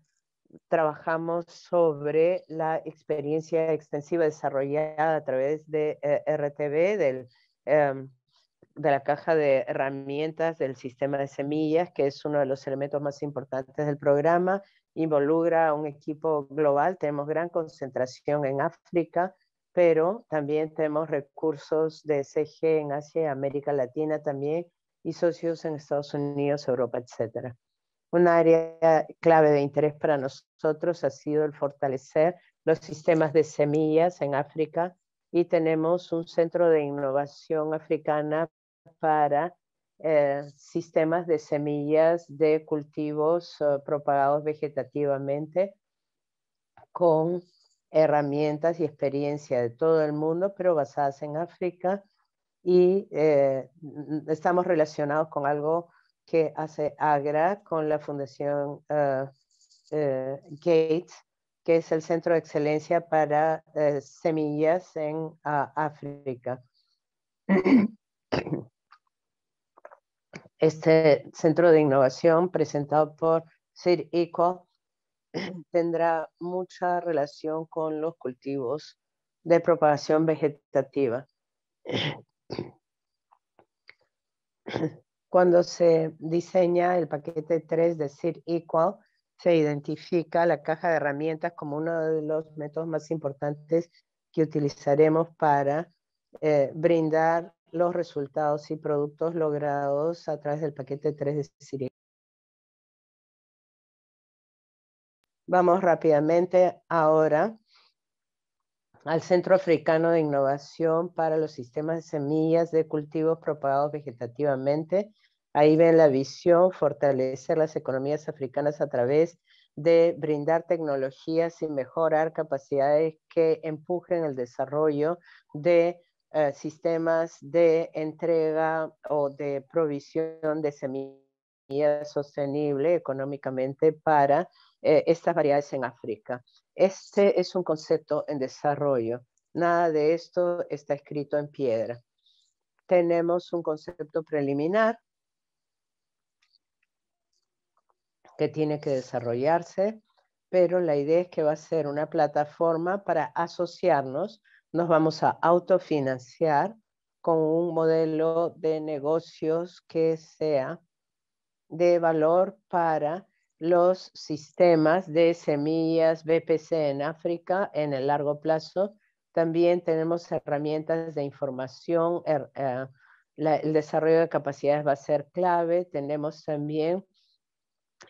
trabajamos sobre la experiencia extensiva desarrollada a través de eh, RTB em, de la caja de herramientas del sistema de semillas, que es uno de los elementos más importantes del programa. Involucra a un equipo global, tenemos gran concentración en África, pero también tenemos recursos de CG en Asia y América Latina también y socios en Estados Unidos, Europa, etc. Un área clave de interés para nosotros ha sido el fortalecer los sistemas de semillas en África y tenemos un centro de innovación africana para eh, sistemas de semillas de cultivos eh, propagados vegetativamente con herramientas y experiencia de todo el mundo, pero basadas en África y eh, estamos relacionados con algo que hace AGRA con la Fundación ah, eh, Gates, que es el Centro de Excelencia para eh, Semillas en ah, África. Este centro de innovación presentado por Sir Equal tendrá mucha relación con los cultivos de propagación vegetativa. Cuando se diseña el paquete 3 de SIR Equal, se identifica la caja de herramientas como uno de los métodos más importantes que utilizaremos para eh, brindar los resultados y productos logrados a través del paquete 3 de Equal. Vamos rápidamente ahora al Centro Africano de Innovación para los Sistemas de Semillas de Cultivos Propagados Vegetativamente. Ahí ven la visión, fortalecer las economías africanas a través de brindar tecnologías y mejorar capacidades que empujen el desarrollo de eh, sistemas de entrega o de provisión de semillas sostenible económicamente para eh, estas variedades en África. Este es un concepto en desarrollo. Nada de esto está escrito en piedra. Tenemos un concepto preliminar que tiene que desarrollarse, pero la idea es que va a ser una plataforma para asociarnos. Nos vamos a autofinanciar con un modelo de negocios que sea de valor para los sistemas de semillas BPC en África en el largo plazo. También tenemos herramientas de información, eh, el desarrollo de capacidades va a ser clave. Tenemos también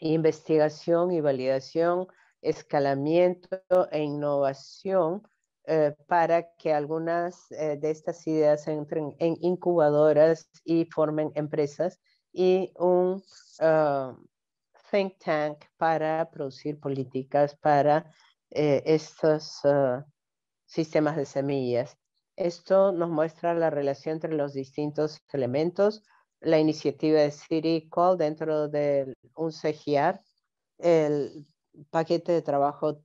investigación y validación, escalamiento e innovación eh, para que algunas eh, de estas ideas entren en incubadoras y formen empresas y un ah, think tank para producir políticas para eh, estos ah, sistemas de semillas. Esto nos muestra la relación entre los distintos elementos, la iniciativa de City Call dentro de un CGR, el paquete de trabajo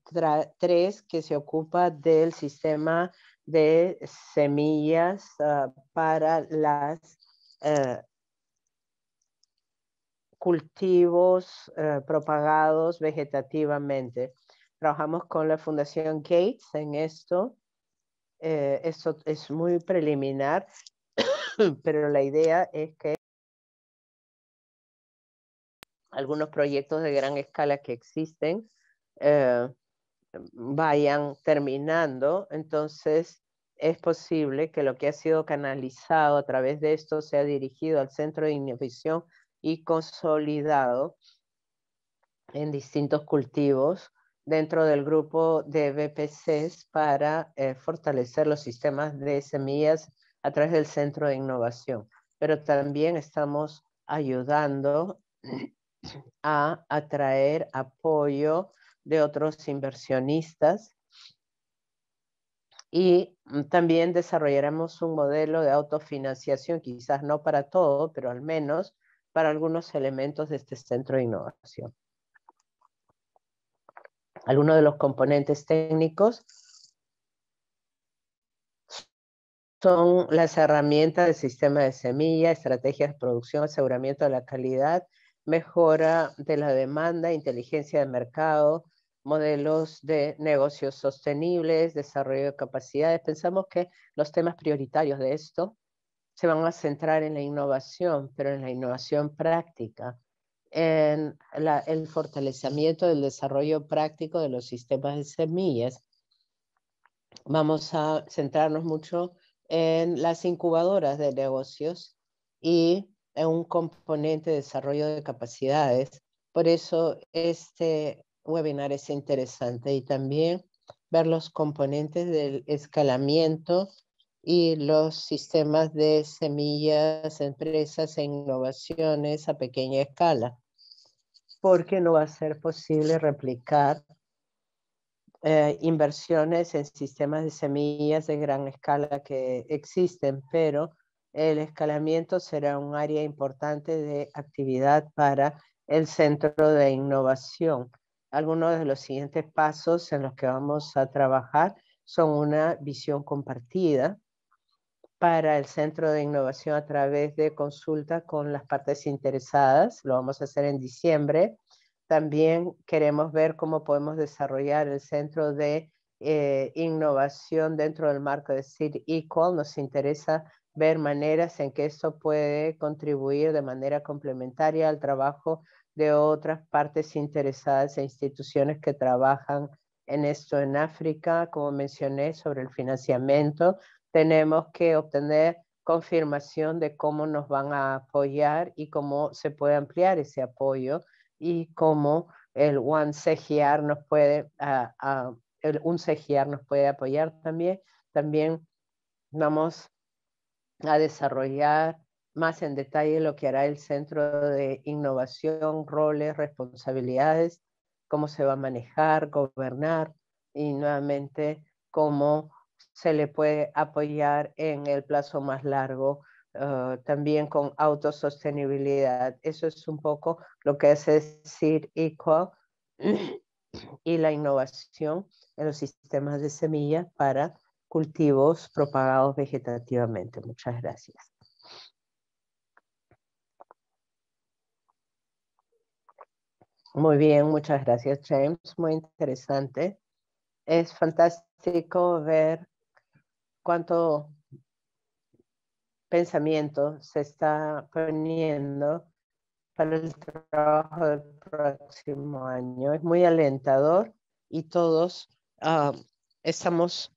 3 que se ocupa del sistema de semillas ah, para las eh, cultivos eh, propagados vegetativamente. Trabajamos con la Fundación Gates en esto. Eh, esto es muy preliminar, pero la idea es que algunos proyectos de gran escala que existen eh, vayan terminando. Entonces, es posible que lo que ha sido canalizado a través de esto sea dirigido al Centro de Innovación y consolidado en distintos cultivos dentro del grupo de BPCs para eh, fortalecer los sistemas de semillas a través del Centro de Innovación. Pero también estamos ayudando a atraer apoyo de otros inversionistas y mm, también desarrollaremos un modelo de autofinanciación, quizás no para todo, pero al menos para algunos elementos de este centro de innovación. Algunos de los componentes técnicos son las herramientas del sistema de semilla, estrategias de producción, aseguramiento de la calidad, mejora de la demanda, inteligencia de mercado, modelos de negocios sostenibles, desarrollo de capacidades. Pensamos que los temas prioritarios de esto se van a centrar en la innovación, pero en la innovación práctica, en el fortalecimiento del desarrollo práctico de los sistemas de semillas. Vamos a centrarnos mucho en las incubadoras de negocios y en un componente de desarrollo de capacidades. Por eso este webinar es interesante y también ver los componentes del escalamiento y los sistemas de semillas, empresas e innovaciones a pequeña escala, porque no va a ser posible replicar eh, inversiones en sistemas de semillas de gran escala que existen, pero el escalamiento será un área importante de actividad para el centro de innovación. Algunos de los siguientes pasos en los que vamos a trabajar son una visión compartida, para el Centro de Innovación a través de consulta con las partes interesadas. Lo vamos a hacer en diciembre. También queremos ver cómo podemos desarrollar el Centro de eh, Innovación dentro del marco de CID Nos interesa ver maneras en que esto puede contribuir de manera complementaria al trabajo de otras partes interesadas e instituciones que trabajan en esto en África, como mencioné, sobre el financiamiento, tenemos que obtener confirmación de cómo nos van a apoyar y cómo se puede ampliar ese apoyo y cómo el One CGR nos puede, ah, ah, el, un CGR nos puede apoyar también. También vamos a desarrollar más en detalle lo que hará el Centro de Innovación, roles, responsabilidades, cómo se va a manejar, gobernar y nuevamente cómo se le puede apoyar en el plazo más largo, ah, también con autosostenibilidad. Eso es un poco lo que es decir equal y la innovación en los sistemas de semillas para cultivos propagados vegetativamente. Muchas gracias. Muy bien, muchas gracias James, muy interesante. Es fantástico ver cuánto pensamiento se está poniendo para el trabajo del próximo año. Es muy alentador y todos ah, estamos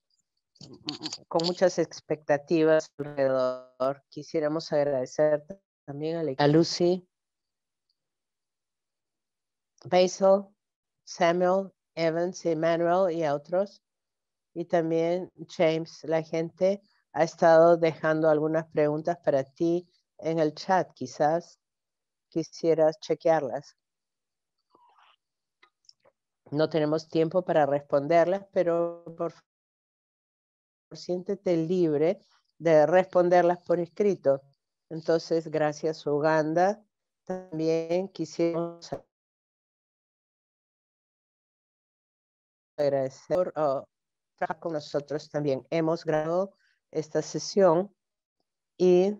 con muchas expectativas alrededor. Quisiéramos agradecer también a, a Lucy, Basil, Samuel, Evans, Emmanuel y a otros y también, James, la gente ha estado dejando algunas preguntas para ti en el chat. Quizás quisieras chequearlas. No tenemos tiempo para responderlas, pero por favor, siéntete libre de responderlas por escrito. Entonces, gracias Uganda. También quisiera agradecer con nosotros también. Hemos grabado esta sesión y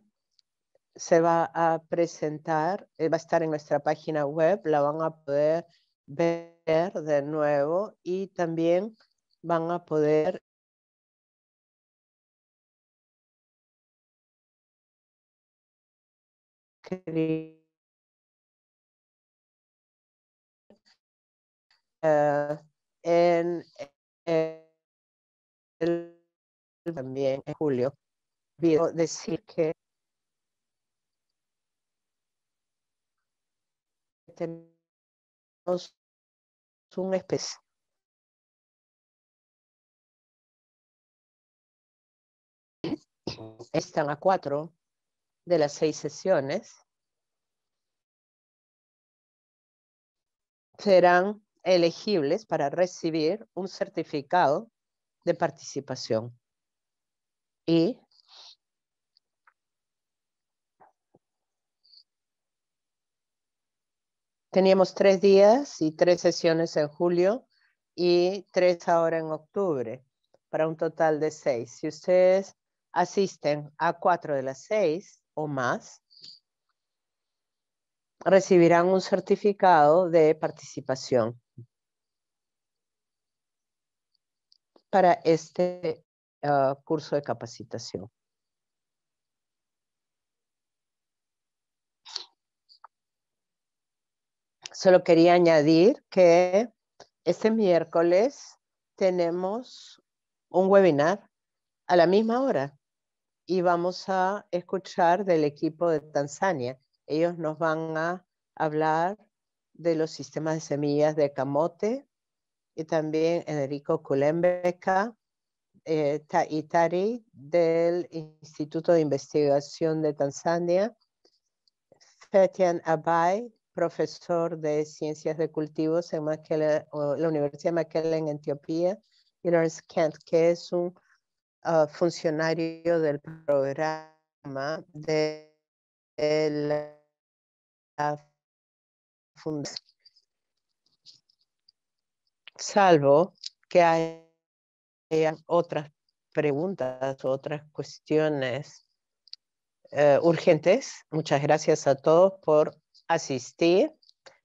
se va a presentar, eh, va a estar en nuestra página web, la van a poder ver de nuevo y también van a poder Uh, en, en eh, también en julio, vio decir que tenemos un especial están a cuatro de las seis sesiones. Serán elegibles para recibir un certificado de participación. Y teníamos tres días y tres sesiones en julio y tres ahora en octubre, para un total de seis. Si ustedes asisten a cuatro de las seis o más, recibirán un certificado de participación. para este ah, curso de capacitación. Solo quería añadir que este miércoles tenemos un webinar a la misma hora y vamos a escuchar del equipo de Tanzania. Ellos nos van a hablar de los sistemas de semillas de camote y también Enrico Kulembeka eh, del Instituto de Investigación de Tanzania, Fetian Abay, profesor de Ciencias de Cultivos en la Universidad de Makele en Etiopía, y Lawrence Kent, que es un ah, funcionario del programa de, de la Fundación salvo que haya otras preguntas, otras cuestiones eh, urgentes. Muchas gracias a todos por asistir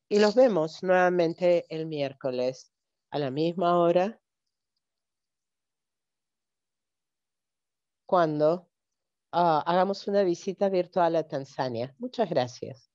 y los vemos nuevamente el miércoles a la misma hora cuando ah, hagamos una visita virtual a Tanzania. Muchas gracias.